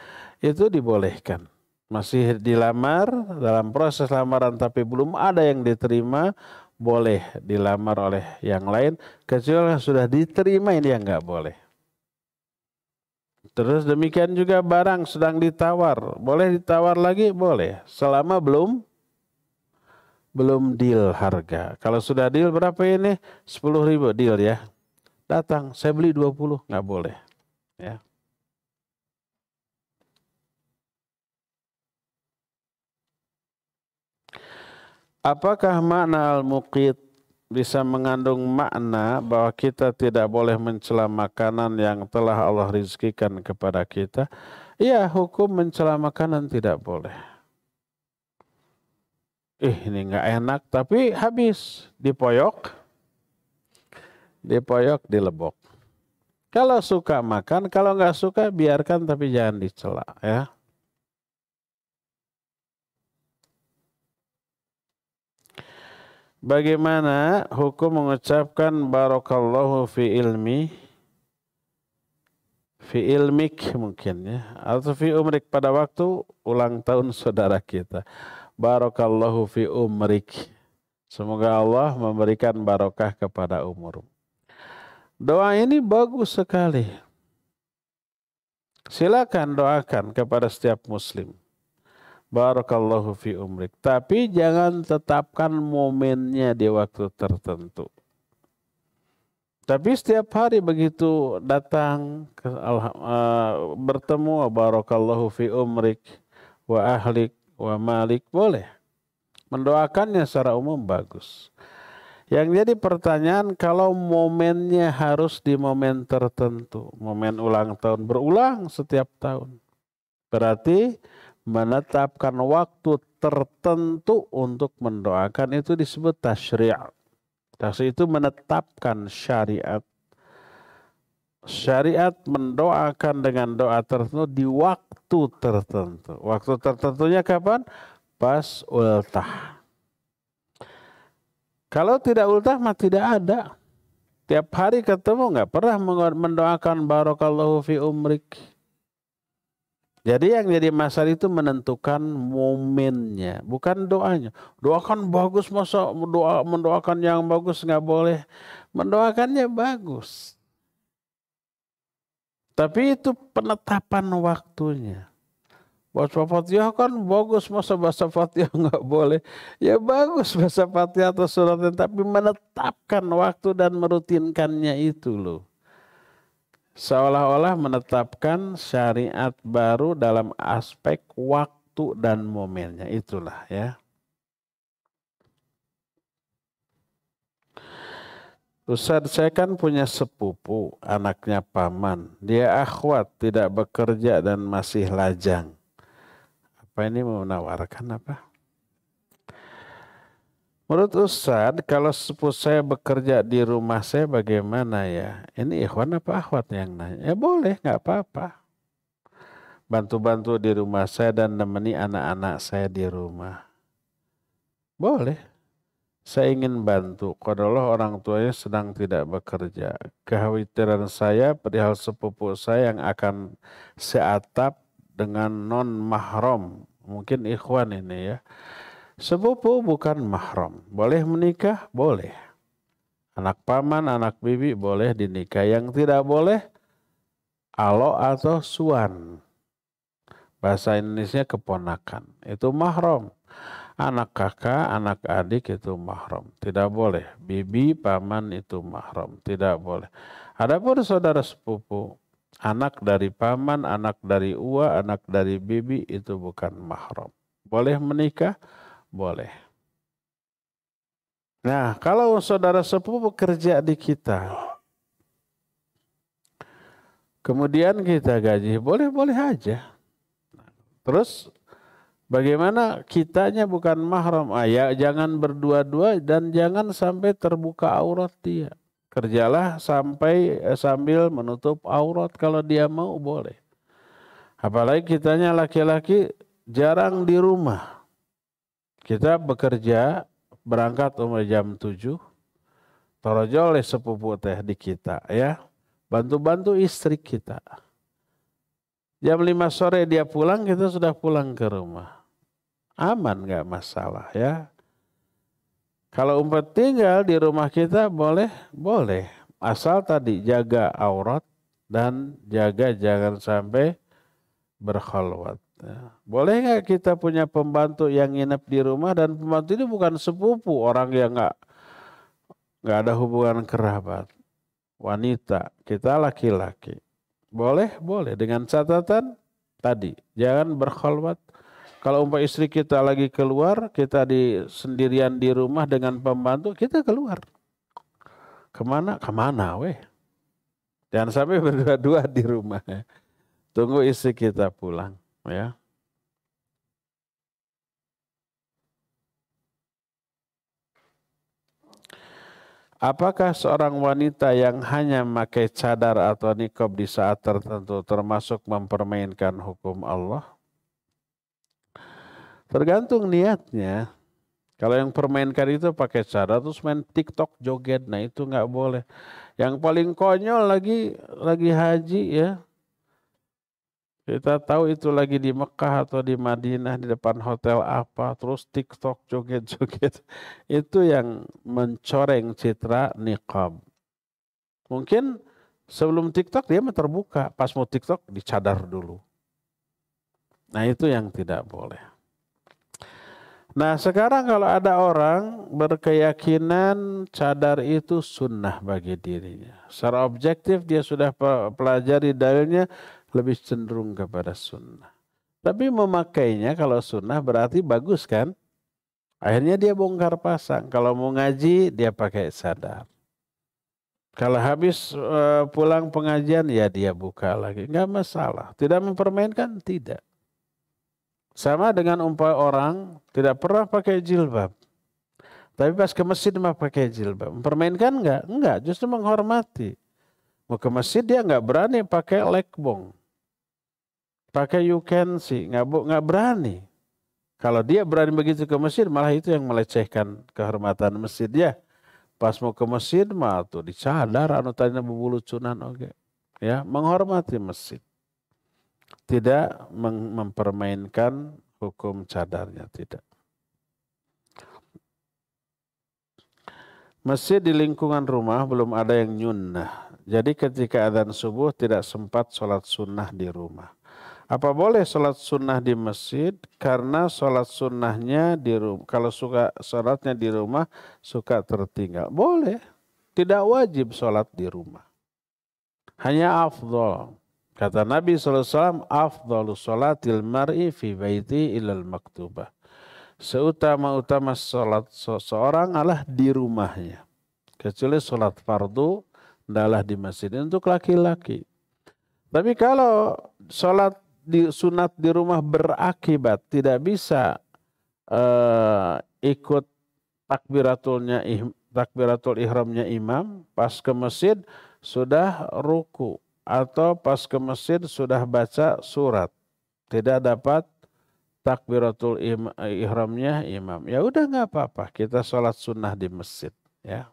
Itu dibolehkan. Masih dilamar, dalam proses lamaran tapi belum ada yang diterima, boleh dilamar oleh yang lain. Kecuali yang sudah diterima ini yang nggak boleh. Terus demikian juga barang sedang ditawar. Boleh ditawar lagi? Boleh. Selama belum belum deal harga. Kalau sudah deal berapa ini? 10 ribu deal ya. Datang, saya beli 20, nggak boleh. Ya. Apakah makna al-muqit bisa mengandung makna bahwa kita tidak boleh mencela makanan yang telah Allah rizkikan kepada kita? Iya, hukum mencela makanan tidak boleh eh ini nggak enak tapi habis dipoyok dipoyok dilebok kalau suka makan kalau nggak suka biarkan tapi jangan dicela ya Bagaimana hukum mengucapkan barakallahu fi ilmi fi ilmik mungkin ya atau fi umrik pada waktu ulang tahun saudara kita barakallahu fi umrik. Semoga Allah memberikan barokah kepada umur. Doa ini bagus sekali. Silakan doakan kepada setiap muslim. Barakallahu fi umrik. Tapi jangan tetapkan momennya di waktu tertentu. Tapi setiap hari begitu datang eh, bertemu barakallahu fi umrik wa ahlik wa Malik boleh. Mendoakannya secara umum bagus. Yang jadi pertanyaan kalau momennya harus di momen tertentu, momen ulang tahun berulang setiap tahun. Berarti menetapkan waktu tertentu untuk mendoakan itu disebut tasyri'. Tasyri' itu menetapkan syariat syariat mendoakan dengan doa tertentu di waktu tertentu. Waktu tertentunya kapan? Pas ultah. Kalau tidak ultah mah tidak ada. Tiap hari ketemu nggak pernah mendoakan barokallahu fi umrik. Jadi yang jadi masalah itu menentukan momennya, bukan doanya. Doakan bagus masa doa mendoakan yang bagus nggak boleh. Mendoakannya bagus tapi itu penetapan waktunya. Bahasa Fatihah kan bagus, masa bahasa Fatihah *laughs* nggak boleh. Ya bagus bahasa Fatihah atau surat tapi menetapkan waktu dan merutinkannya itu loh. Seolah-olah menetapkan syariat baru dalam aspek waktu dan momennya itulah ya. Ustaz, saya kan punya sepupu, anaknya paman. Dia akhwat, tidak bekerja dan masih lajang. Apa ini menawarkan apa? Menurut Ustaz, kalau sepupu saya bekerja di rumah saya bagaimana ya? Ini ikhwan apa akhwat yang nanya? Ya boleh, nggak apa-apa. Bantu-bantu di rumah saya dan nemeni anak-anak saya di rumah. Boleh. Saya ingin bantu, kodoloh orang tuanya sedang tidak bekerja. Kekhawatiran saya perihal sepupu saya yang akan seatap dengan non mahram. Mungkin ikhwan ini ya. Sepupu bukan mahram. Boleh menikah? Boleh. Anak paman, anak bibi boleh dinikah. Yang tidak boleh alo atau suan. Bahasa Indonesia keponakan. Itu mahram anak kakak, anak adik itu mahram. Tidak boleh. Bibi, paman itu mahram. Tidak boleh. Adapun saudara sepupu, anak dari paman, anak dari ua, anak dari bibi itu bukan mahram. Boleh menikah? Boleh. Nah, kalau saudara sepupu kerja di kita, kemudian kita gaji, boleh-boleh aja. Terus Bagaimana kitanya bukan mahram ayah, ya, jangan berdua-dua dan jangan sampai terbuka aurat dia. Kerjalah sampai eh, sambil menutup aurat kalau dia mau boleh. Apalagi kitanya laki-laki jarang di rumah. Kita bekerja berangkat umur jam 7. oleh sepupu teh di kita ya. Bantu-bantu istri kita. Jam 5 sore dia pulang, kita sudah pulang ke rumah aman nggak masalah ya. Kalau umpet tinggal di rumah kita boleh, boleh. Asal tadi jaga aurat dan jaga jangan sampai berkholwat. Ya. Boleh nggak kita punya pembantu yang nginep di rumah dan pembantu ini bukan sepupu orang yang nggak nggak ada hubungan kerabat wanita kita laki-laki boleh boleh dengan catatan tadi jangan berkholwat kalau umpah istri kita lagi keluar, kita di sendirian di rumah dengan pembantu, kita keluar. Kemana? Kemana, weh. Jangan sampai *laughs* berdua-dua di rumah. Ya. Tunggu istri kita pulang, ya. Apakah seorang wanita yang hanya memakai cadar atau nikob di saat tertentu termasuk mempermainkan hukum Allah? Tergantung niatnya. Kalau yang permainkan itu pakai cara terus main TikTok joget, nah itu nggak boleh. Yang paling konyol lagi lagi haji ya. Kita tahu itu lagi di Mekah atau di Madinah di depan hotel apa, terus TikTok joget-joget. *laughs* Itu yang mencoreng citra niqab. Mungkin sebelum TikTok dia mau terbuka, pas mau TikTok dicadar dulu. Nah itu yang tidak boleh. Nah sekarang kalau ada orang berkeyakinan cadar itu sunnah bagi dirinya. Secara objektif dia sudah pelajari dalilnya lebih cenderung kepada sunnah. Tapi memakainya kalau sunnah berarti bagus kan? Akhirnya dia bongkar pasang. Kalau mau ngaji dia pakai sadar. Kalau habis eh, pulang pengajian ya dia buka lagi. Enggak masalah. Tidak mempermainkan? Tidak. Sama dengan umpah orang tidak pernah pakai jilbab. Tapi pas ke masjid mah pakai jilbab. Mempermainkan enggak? Enggak, justru menghormati. Mau ke masjid dia enggak berani pakai lekbong. Pakai you can see, enggak, enggak berani. Kalau dia berani begitu ke masjid, malah itu yang melecehkan kehormatan masjid ya. Pas mau ke masjid mah tuh dicadar anu tadinya bubulucunan cunan oke. Okay. Ya, menghormati masjid tidak mempermainkan hukum cadarnya tidak. Masjid di lingkungan rumah belum ada yang nyunnah. Jadi ketika adzan subuh tidak sempat sholat sunnah di rumah. Apa boleh sholat sunnah di masjid? Karena sholat sunnahnya di rumah. Kalau suka sholatnya di rumah, suka tertinggal. Boleh. Tidak wajib sholat di rumah. Hanya afdol. Kata Nabi SAW, Afdalu sholatil mar'i fi baiti ilal maktubah. Seutama-utama sholat seseorang adalah di rumahnya. Kecuali sholat fardu adalah di masjid. untuk laki-laki. Tapi kalau sholat di sunat di rumah berakibat tidak bisa uh, ikut takbiratulnya takbiratul ihramnya imam pas ke masjid sudah ruku atau pas ke masjid sudah baca surat. Tidak dapat takbiratul ihramnya imam. Ya udah nggak apa-apa, kita sholat sunnah di masjid. Ya.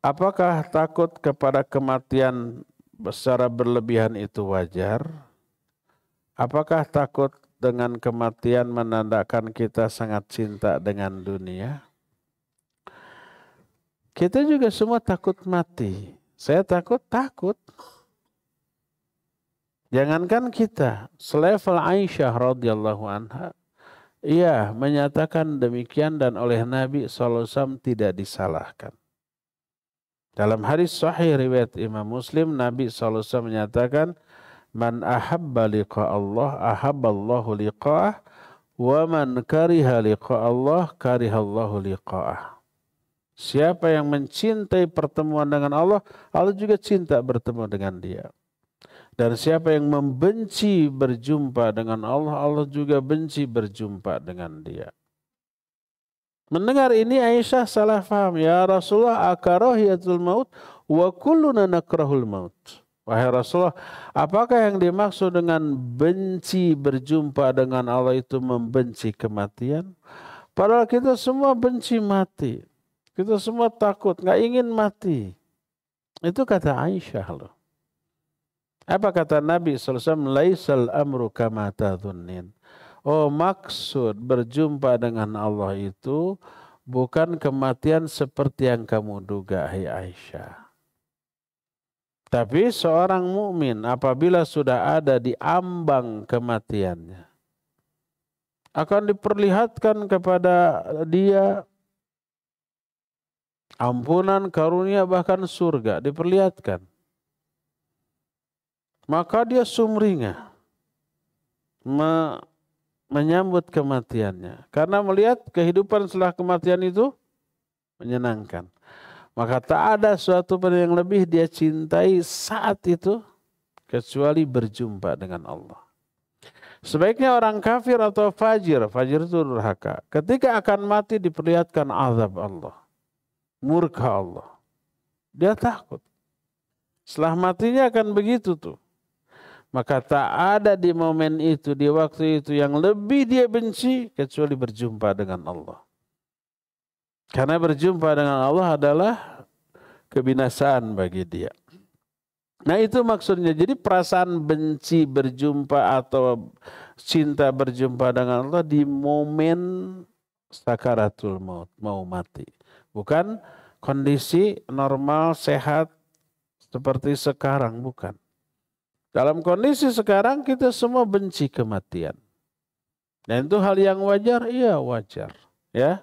Apakah takut kepada kematian secara berlebihan itu wajar? Apakah takut dengan kematian menandakan kita sangat cinta dengan dunia? Kita juga semua takut mati. Saya takut, takut. Jangankan kita, selevel Aisyah radhiyallahu anha, ia menyatakan demikian dan oleh Nabi SAW tidak disalahkan. Dalam hadis sahih riwayat Imam Muslim, Nabi SAW menyatakan, Man ahabba liqa Allah, ahabballahu liqa'ah, wa man kariha liqa Allah, karihallahu liqa'ah. Siapa yang mencintai pertemuan dengan Allah, Allah juga cinta bertemu dengan dia. Dan siapa yang membenci berjumpa dengan Allah, Allah juga benci berjumpa dengan dia. Mendengar ini Aisyah salah faham. Ya Rasulullah akarohiyatul maut wa kulluna nakrahul maut. Wahai Rasulullah, apakah yang dimaksud dengan benci berjumpa dengan Allah itu membenci kematian? Padahal kita semua benci mati. Kita semua takut, nggak ingin mati. Itu kata Aisyah loh. Apa kata Nabi SAW? Laisal amru dunin. Oh maksud berjumpa dengan Allah itu bukan kematian seperti yang kamu duga, hai Aisyah. Tapi seorang mukmin apabila sudah ada di ambang kematiannya, akan diperlihatkan kepada dia ampunan, karunia, bahkan surga diperlihatkan. Maka dia sumringah me menyambut kematiannya. Karena melihat kehidupan setelah kematian itu menyenangkan. Maka tak ada suatu pun yang lebih dia cintai saat itu kecuali berjumpa dengan Allah. Sebaiknya orang kafir atau fajir, fajir itu durhaka. Ketika akan mati diperlihatkan azab Allah murka Allah. Dia takut. Setelah matinya akan begitu tuh. Maka tak ada di momen itu, di waktu itu yang lebih dia benci kecuali berjumpa dengan Allah. Karena berjumpa dengan Allah adalah kebinasaan bagi dia. Nah itu maksudnya. Jadi perasaan benci berjumpa atau cinta berjumpa dengan Allah di momen sakaratul maut, mau mati. Bukan kondisi normal, sehat seperti sekarang, bukan. Dalam kondisi sekarang kita semua benci kematian. Dan itu hal yang wajar, iya wajar, ya.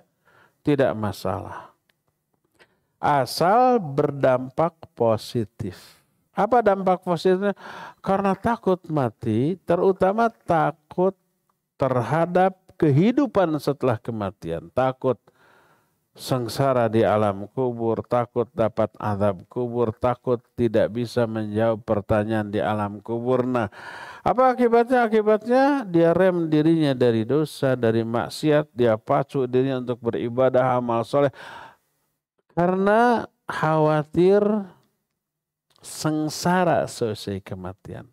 Tidak masalah. Asal berdampak positif. Apa dampak positifnya? Karena takut mati, terutama takut terhadap kehidupan setelah kematian. Takut sengsara di alam kubur, takut dapat azab kubur, takut tidak bisa menjawab pertanyaan di alam kubur. Nah, apa akibatnya? Akibatnya dia rem dirinya dari dosa, dari maksiat, dia pacu dirinya untuk beribadah amal soleh. Karena khawatir sengsara selesai kematian.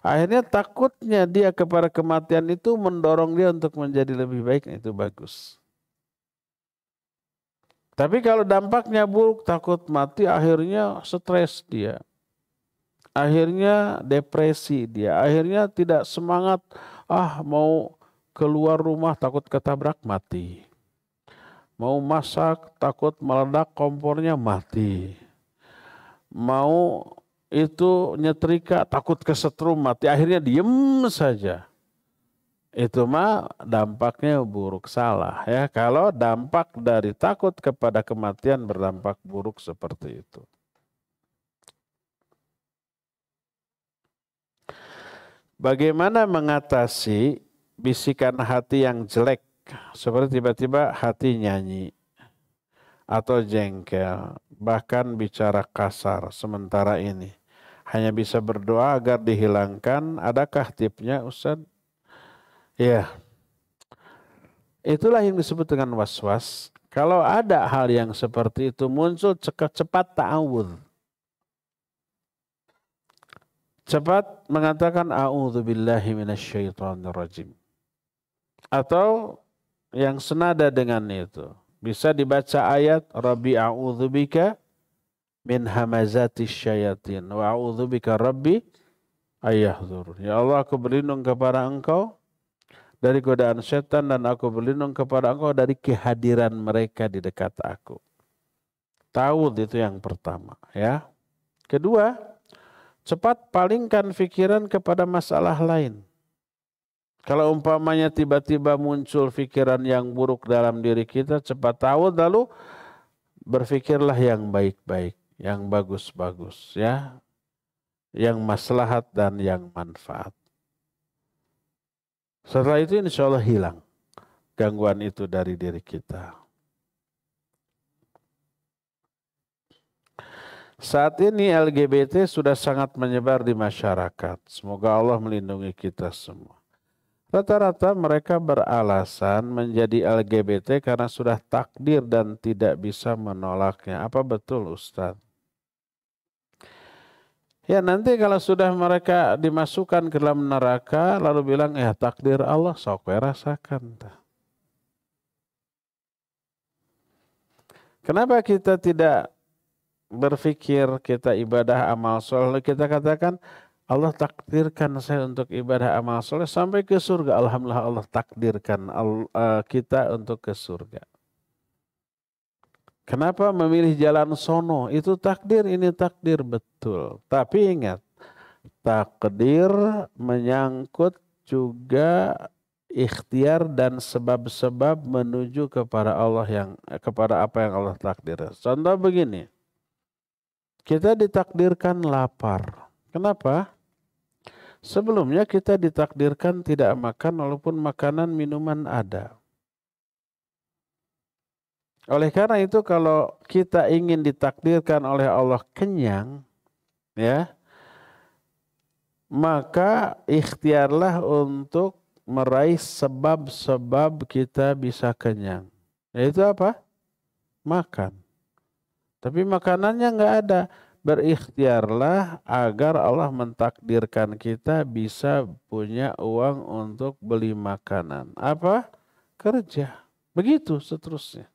Akhirnya takutnya dia kepada kematian itu mendorong dia untuk menjadi lebih baik, itu bagus. Tapi kalau dampaknya buruk, takut mati, akhirnya stres dia. Akhirnya depresi dia. Akhirnya tidak semangat, ah mau keluar rumah takut ketabrak mati. Mau masak takut meledak kompornya mati. Mau itu nyetrika takut kesetrum mati. Akhirnya diem saja itu mah dampaknya buruk salah ya kalau dampak dari takut kepada kematian berdampak buruk seperti itu Bagaimana mengatasi bisikan hati yang jelek seperti tiba-tiba hati nyanyi atau jengkel bahkan bicara kasar sementara ini hanya bisa berdoa agar dihilangkan adakah tipnya Ustadz Ya. Itulah yang disebut dengan was-was. Kalau ada hal yang seperti itu muncul cepat ta'awud. Cepat mengatakan a'udzu billahi minasyaitonir rajim. Atau yang senada dengan itu. Bisa dibaca ayat Rabbi a'udzu bika min hamazati syayatin wa a'udzu bika rabbi ayahdur. Ya Allah aku berlindung kepada engkau dari godaan setan dan aku berlindung kepada engkau dari kehadiran mereka di dekat aku. Tawud itu yang pertama ya. Kedua, cepat palingkan pikiran kepada masalah lain. Kalau umpamanya tiba-tiba muncul pikiran yang buruk dalam diri kita, cepat tahu lalu berpikirlah yang baik-baik, yang bagus-bagus ya. Yang maslahat dan yang manfaat. Setelah itu insya Allah hilang gangguan itu dari diri kita. Saat ini LGBT sudah sangat menyebar di masyarakat. Semoga Allah melindungi kita semua. Rata-rata mereka beralasan menjadi LGBT karena sudah takdir dan tidak bisa menolaknya. Apa betul Ustadz? Ya nanti kalau sudah mereka dimasukkan ke dalam neraka lalu bilang ya takdir Allah sok rasakan. Kenapa kita tidak berpikir kita ibadah amal soleh kita katakan Allah takdirkan saya untuk ibadah amal soleh sampai ke surga. Alhamdulillah Allah takdirkan eh, kita untuk ke surga. Kenapa memilih jalan sono? Itu takdir, ini takdir betul. Tapi ingat, takdir menyangkut juga ikhtiar dan sebab-sebab menuju kepada Allah yang kepada apa yang Allah takdir. Contoh begini. Kita ditakdirkan lapar. Kenapa? Sebelumnya kita ditakdirkan tidak makan walaupun makanan minuman ada. Oleh karena itu kalau kita ingin ditakdirkan oleh Allah kenyang, ya, maka ikhtiarlah untuk meraih sebab-sebab kita bisa kenyang. Yaitu apa? Makan. Tapi makanannya nggak ada. Berikhtiarlah agar Allah mentakdirkan kita bisa punya uang untuk beli makanan. Apa? Kerja. Begitu seterusnya.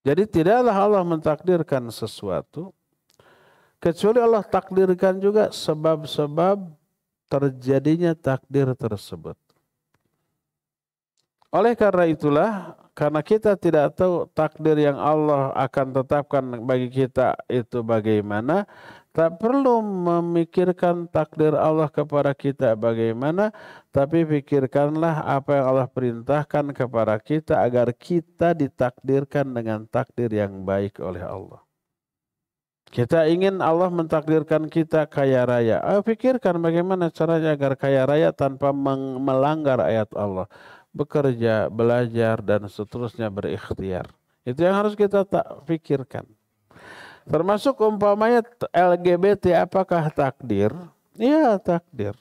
Jadi tidaklah Allah mentakdirkan sesuatu kecuali Allah takdirkan juga sebab-sebab terjadinya takdir tersebut. Oleh karena itulah, karena kita tidak tahu takdir yang Allah akan tetapkan bagi kita itu bagaimana, tak perlu memikirkan takdir Allah kepada kita bagaimana, tapi pikirkanlah apa yang Allah perintahkan kepada kita agar kita ditakdirkan dengan takdir yang baik oleh Allah. Kita ingin Allah mentakdirkan kita kaya raya. Ayo pikirkan bagaimana caranya agar kaya raya tanpa melanggar ayat Allah. Bekerja, belajar, dan seterusnya berikhtiar. Itu yang harus kita tak pikirkan. Termasuk umpamanya LGBT apakah takdir? Iya takdir.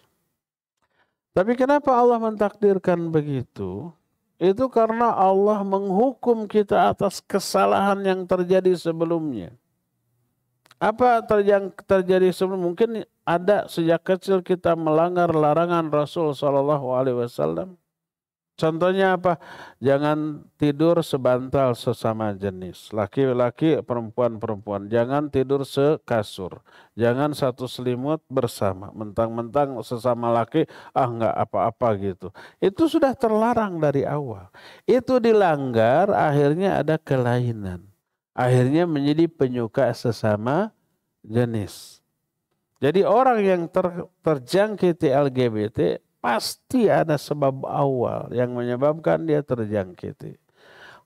Tapi kenapa Allah mentakdirkan begitu? Itu karena Allah menghukum kita atas kesalahan yang terjadi sebelumnya. Apa yang terjadi sebelum mungkin ada sejak kecil kita melanggar larangan Rasul Shallallahu Alaihi Wasallam. Contohnya apa? Jangan tidur sebantal sesama jenis. Laki-laki, perempuan-perempuan. Jangan tidur sekasur. Jangan satu selimut bersama. Mentang-mentang sesama laki, ah enggak apa-apa gitu. Itu sudah terlarang dari awal. Itu dilanggar, akhirnya ada kelainan. Akhirnya menjadi penyuka sesama jenis. Jadi orang yang ter, terjangkiti LGBT Pasti ada sebab awal yang menyebabkan dia terjangkiti.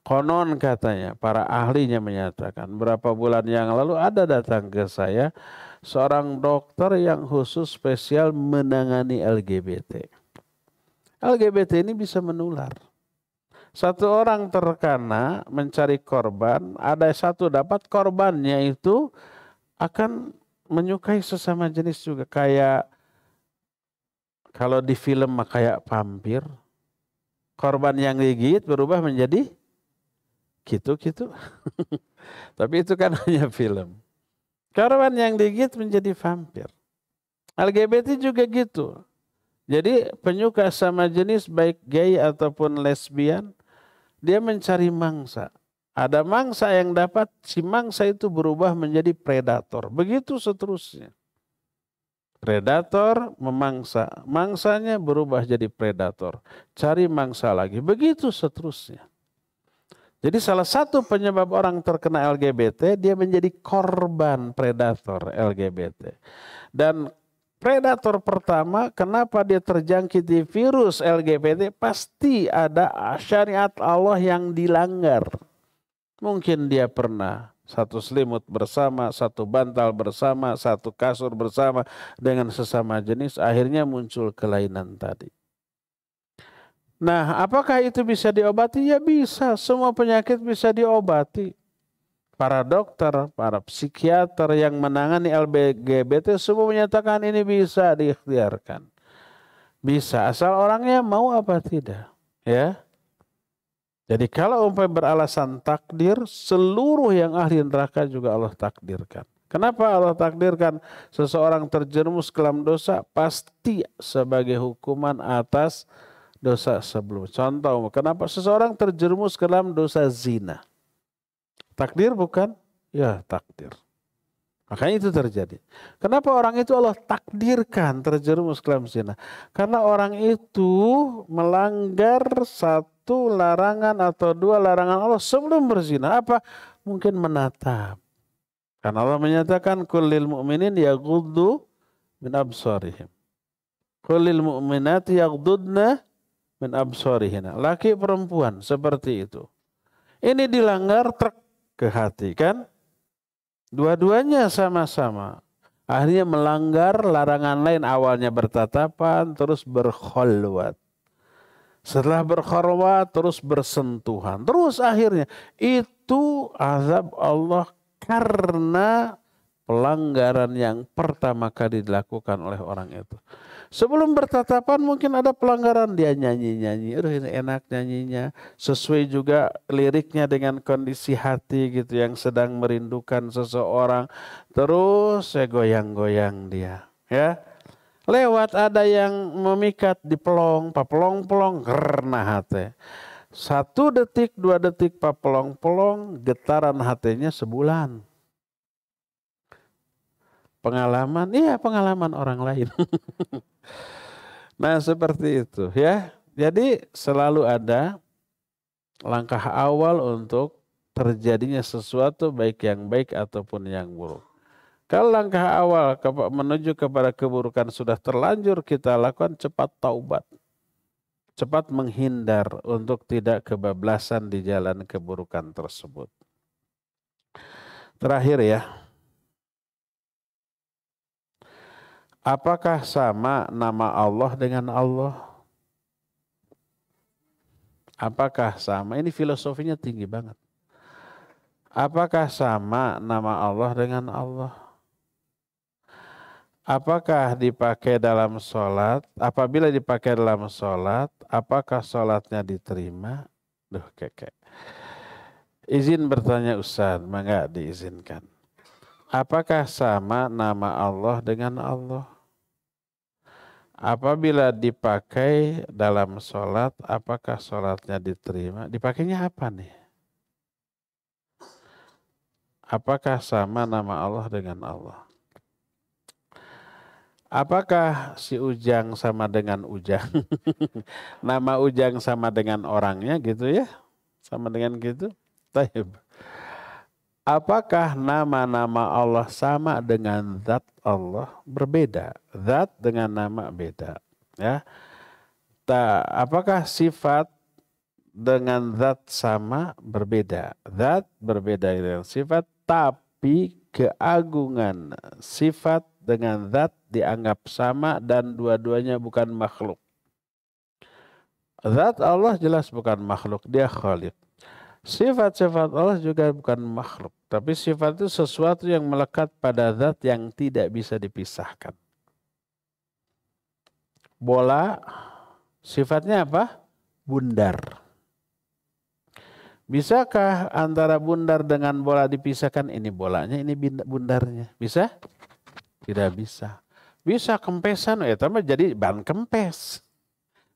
Konon katanya, para ahlinya menyatakan, berapa bulan yang lalu ada datang ke saya seorang dokter yang khusus spesial menangani LGBT. LGBT ini bisa menular. Satu orang terkena mencari korban, ada satu dapat korbannya itu akan menyukai sesama jenis juga kayak kalau di film kayak vampir. Korban yang digigit berubah menjadi gitu-gitu. *laughs* Tapi itu kan *laughs* hanya film. Korban yang digigit menjadi vampir. LGBT juga gitu. Jadi penyuka sama jenis baik gay ataupun lesbian, dia mencari mangsa. Ada mangsa yang dapat, si mangsa itu berubah menjadi predator. Begitu seterusnya. Predator memangsa, mangsanya berubah jadi predator, cari mangsa lagi, begitu seterusnya. Jadi salah satu penyebab orang terkena LGBT, dia menjadi korban predator LGBT. Dan predator pertama, kenapa dia terjangkit di virus LGBT? Pasti ada syariat Allah yang dilanggar. Mungkin dia pernah satu selimut bersama, satu bantal bersama, satu kasur bersama dengan sesama jenis, akhirnya muncul kelainan tadi. Nah, apakah itu bisa diobati? Ya bisa, semua penyakit bisa diobati. Para dokter, para psikiater yang menangani LBGBT semua menyatakan ini bisa diikhtiarkan. Bisa, asal orangnya mau apa tidak. Ya, jadi kalau umpamai beralasan takdir, seluruh yang ahli neraka juga Allah takdirkan. Kenapa Allah takdirkan seseorang terjerumus ke dalam dosa pasti sebagai hukuman atas dosa sebelum. Contoh, kenapa seseorang terjerumus ke dalam dosa zina? Takdir bukan? Ya, takdir. Makanya itu terjadi. Kenapa orang itu Allah takdirkan terjerumus ke dalam zina? Karena orang itu melanggar satu satu larangan atau dua larangan Allah sebelum berzina apa? Mungkin menatap. Karena Allah menyatakan kulil mu'minin yaghuddu min absarihim. Kulil mu'minat yaghuddna min absorihim Laki perempuan seperti itu. Ini dilanggar truk ke hati kan? Dua-duanya sama-sama. Akhirnya melanggar larangan lain awalnya bertatapan terus berkholwat. Setelah berkharwat terus bersentuhan. Terus akhirnya itu azab Allah karena pelanggaran yang pertama kali dilakukan oleh orang itu. Sebelum bertatapan mungkin ada pelanggaran dia nyanyi-nyanyi. Aduh ini enak nyanyinya. Sesuai juga liriknya dengan kondisi hati gitu yang sedang merindukan seseorang. Terus saya goyang-goyang dia. Ya lewat ada yang memikat di pelong papelong pelong karena hati satu detik dua detik papelong pelong getaran hatinya sebulan pengalaman iya pengalaman orang lain *laughs* nah seperti itu ya jadi selalu ada langkah awal untuk terjadinya sesuatu baik yang baik ataupun yang buruk kalau langkah awal menuju kepada keburukan sudah terlanjur kita lakukan cepat taubat. Cepat menghindar untuk tidak kebablasan di jalan keburukan tersebut. Terakhir ya. Apakah sama nama Allah dengan Allah? Apakah sama? Ini filosofinya tinggi banget. Apakah sama nama Allah dengan Allah? Apakah dipakai dalam sholat? Apabila dipakai dalam sholat, apakah sholatnya diterima? Duh keke. Izin bertanya Ustaz, mangga diizinkan. Apakah sama nama Allah dengan Allah? Apabila dipakai dalam sholat, apakah sholatnya diterima? Dipakainya apa nih? Apakah sama nama Allah dengan Allah? Apakah si Ujang sama dengan Ujang? *laughs* Nama Ujang sama dengan orangnya gitu ya? Sama dengan gitu? Taib. Apakah nama-nama Allah sama dengan zat Allah? Berbeda. Zat dengan nama beda. Ya. Ta, apakah sifat dengan zat sama berbeda? Zat berbeda dengan sifat, tapi keagungan sifat dengan zat dianggap sama dan dua-duanya bukan makhluk. Zat Allah jelas bukan makhluk, dia khalid. Sifat-sifat Allah juga bukan makhluk, tapi sifat itu sesuatu yang melekat pada zat yang tidak bisa dipisahkan. Bola sifatnya apa? Bundar. Bisakah antara bundar dengan bola dipisahkan? Ini bolanya, ini bundarnya. Bisa? Tidak bisa. Bisa kempesan, ya tambah jadi ban kempes.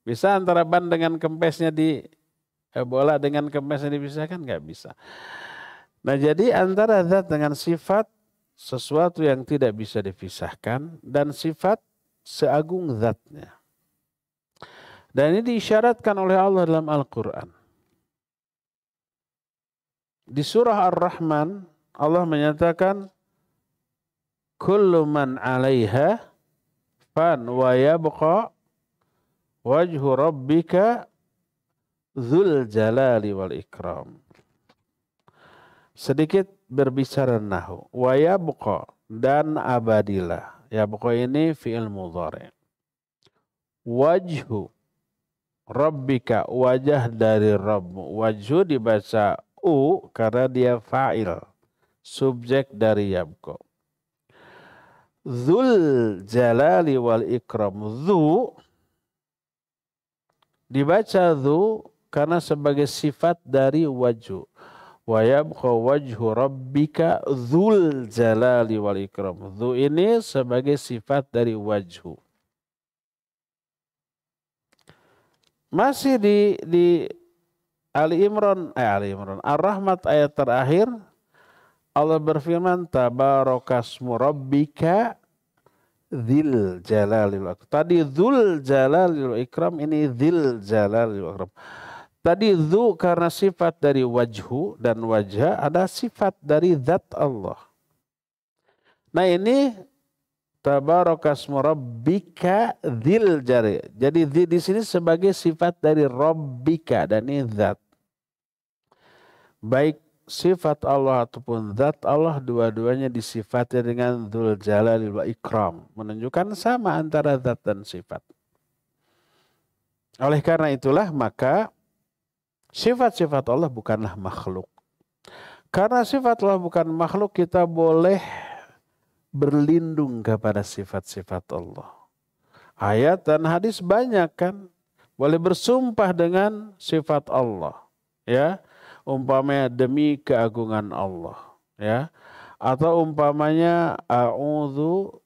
Bisa antara ban dengan kempesnya di eh, bola dengan kempesnya dipisahkan? Nggak bisa. Nah jadi antara zat dengan sifat sesuatu yang tidak bisa dipisahkan dan sifat seagung zatnya. Dan ini diisyaratkan oleh Allah dalam Al-Quran. Di surah Ar-Rahman Allah menyatakan Kullu man alaiha fan wa yabqa wajhu rabbika zul jalali wal ikram. Sedikit berbicara nahu wa yabqa dan abadilah. Yabqa ini fi'il mudhari. Wajhu rabbika wajah dari Rabb. Wajhu dibaca u karena dia fa'il. Subjek dari yabqa Zul Jalali wal Ikram. Zu dibaca zu karena sebagai sifat dari wajhu. Wa yabqa wajhu rabbika zul jalali wal ikram. Zu ini sebagai sifat dari wajhu. Masih di di Ali Imran, eh Ali Imran, Ar-Rahmat ayat terakhir Allah berfirman Tabarokasmu rabbika Zil Jalalil Akram. Tadi Zul Jalalil Ikram ini Zil Jalalil Akram. Tadi Zu karena sifat dari wajhu dan wajah ada sifat dari zat Allah. Nah ini Tabarokasmu Rabbika Zil Jari. Jadi di, di sini sebagai sifat dari Rabbika dan ini zat. Baik sifat Allah ataupun zat Allah dua-duanya disifati dengan dzul jalali wa ikram menunjukkan sama antara zat dan sifat oleh karena itulah maka sifat-sifat Allah bukanlah makhluk karena sifat Allah bukan makhluk kita boleh berlindung kepada sifat-sifat Allah ayat dan hadis banyak kan boleh bersumpah dengan sifat Allah ya umpamanya demi keagungan Allah ya atau umpamanya a'udzu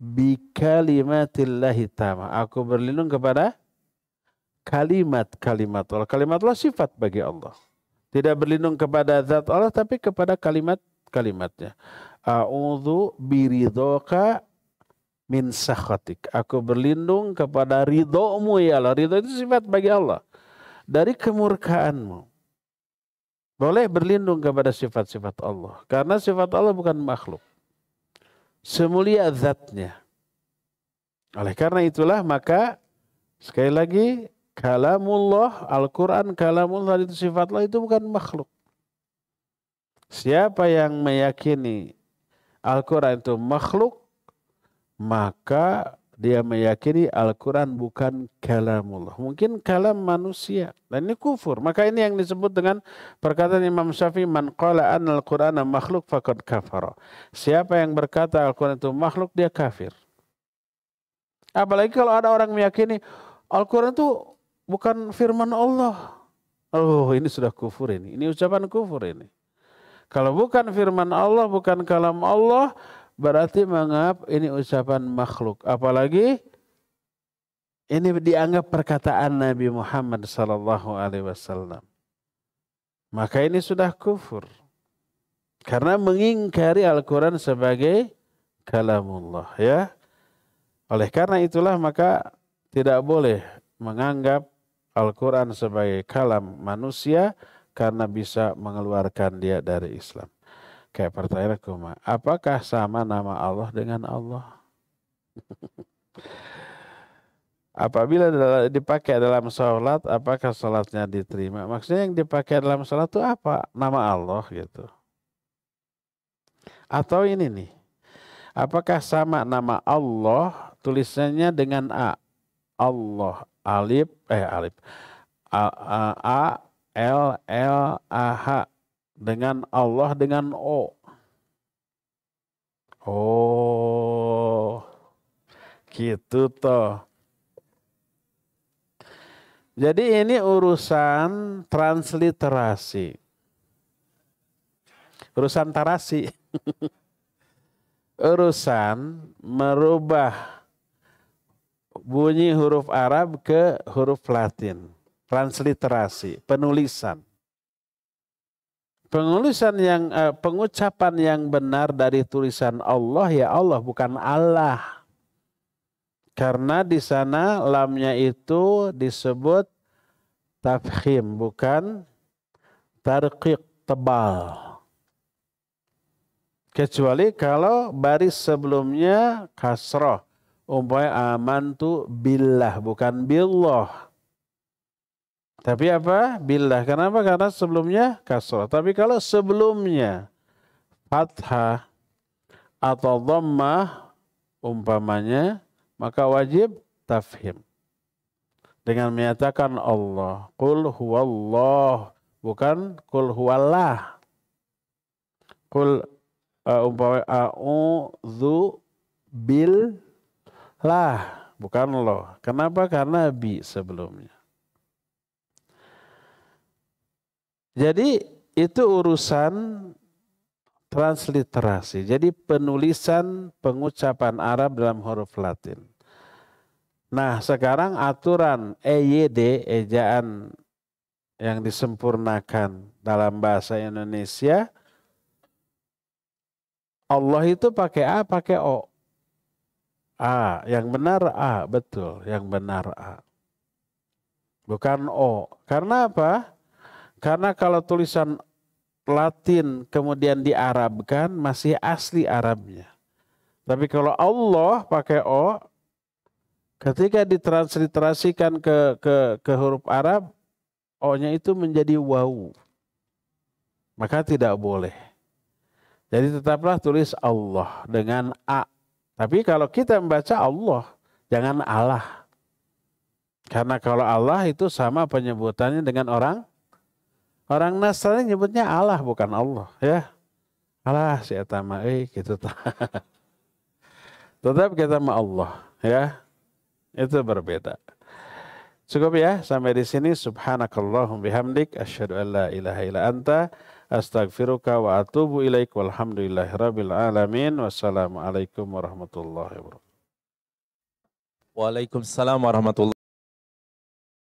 bikalimatillahi tama aku berlindung kepada kalimat-kalimat Allah kalimat Allah sifat bagi Allah tidak berlindung kepada zat Allah tapi kepada kalimat-kalimatnya a'udzu biridhoka min sakhatik aku berlindung kepada ridhomu ya Allah ridho itu sifat bagi Allah dari kemurkaanmu boleh berlindung kepada sifat-sifat Allah. Karena sifat Allah bukan makhluk. Semulia zatnya. Oleh karena itulah maka sekali lagi kalamullah, Al-Quran, kalamullah itu sifat Allah itu bukan makhluk. Siapa yang meyakini Al-Quran itu makhluk, maka dia meyakini Al-Quran bukan kalamullah. Mungkin kalam manusia. Dan ini kufur. Maka ini yang disebut dengan perkataan Imam Syafi'i, Man qala anna Al-Quran makhluk fakat kafara. Siapa yang berkata Al-Quran itu makhluk, dia kafir. Apalagi kalau ada orang meyakini, Al-Quran itu bukan firman Allah. Oh, ini sudah kufur ini. Ini ucapan kufur ini. Kalau bukan firman Allah, bukan kalam Allah, Berarti menganggap ini ucapan makhluk. Apalagi ini dianggap perkataan Nabi Muhammad Sallallahu Alaihi Wasallam. Maka ini sudah kufur. Karena mengingkari Al-Quran sebagai kalamullah ya. Oleh karena itulah maka tidak boleh menganggap Al-Quran sebagai kalam manusia karena bisa mengeluarkan dia dari Islam. Kayak pertanyaan mah, apakah sama nama Allah dengan Allah? *laughs* Apabila dipakai dalam sholat, apakah sholatnya diterima? Maksudnya yang dipakai dalam sholat itu apa? Nama Allah gitu. Atau ini nih, apakah sama nama Allah tulisannya dengan A? Allah, Alif, eh Alif, A, A, A L, L, A, H dengan Allah dengan O. Oh, gitu toh. Jadi ini urusan transliterasi. Urusan tarasi. *laughs* urusan merubah bunyi huruf Arab ke huruf Latin. Transliterasi, penulisan. Penulisan yang uh, pengucapan yang benar dari tulisan Allah ya Allah bukan Allah. Karena di sana lamnya itu disebut tafhim bukan tarqiq tebal. Kecuali kalau baris sebelumnya kasroh. Umpamanya aman tu billah bukan billah. Tapi apa? bilah? Kenapa? Karena sebelumnya kasrah. Tapi kalau sebelumnya fathah atau dhammah umpamanya, maka wajib tafhim. Dengan menyatakan Allah. Qul huwallah. Bukan qul huwallah. Qul uh, umpamanya a'udhu bil lah. Bukan loh. Kenapa? Karena bi sebelumnya. Jadi itu urusan transliterasi. Jadi penulisan pengucapan Arab dalam huruf Latin. Nah sekarang aturan EYD, ejaan yang disempurnakan dalam bahasa Indonesia, Allah itu pakai A, pakai O. A, yang benar A, betul, yang benar A. Bukan O. Karena apa? Karena kalau tulisan Latin kemudian diarabkan masih asli Arabnya. Tapi kalau Allah pakai O ketika ditransliterasikan ke ke ke huruf Arab O-nya itu menjadi wau, Maka tidak boleh. Jadi tetaplah tulis Allah dengan A. Tapi kalau kita membaca Allah, jangan Allah. Karena kalau Allah itu sama penyebutannya dengan orang Orang Nasrani nyebutnya Allah bukan Allah ya. Allah si etama eh gitu. *laughs* Tetap kita sama Allah ya. Itu berbeda. Cukup ya sampai di sini subhanakallahum bihamdik asyhadu an la ilaha illa anta astagfiruka wa atubu ilaik walhamdulillahi rabbil alamin alaikum warahmatullahi wabarakatuh. Waalaikumsalam warahmatullahi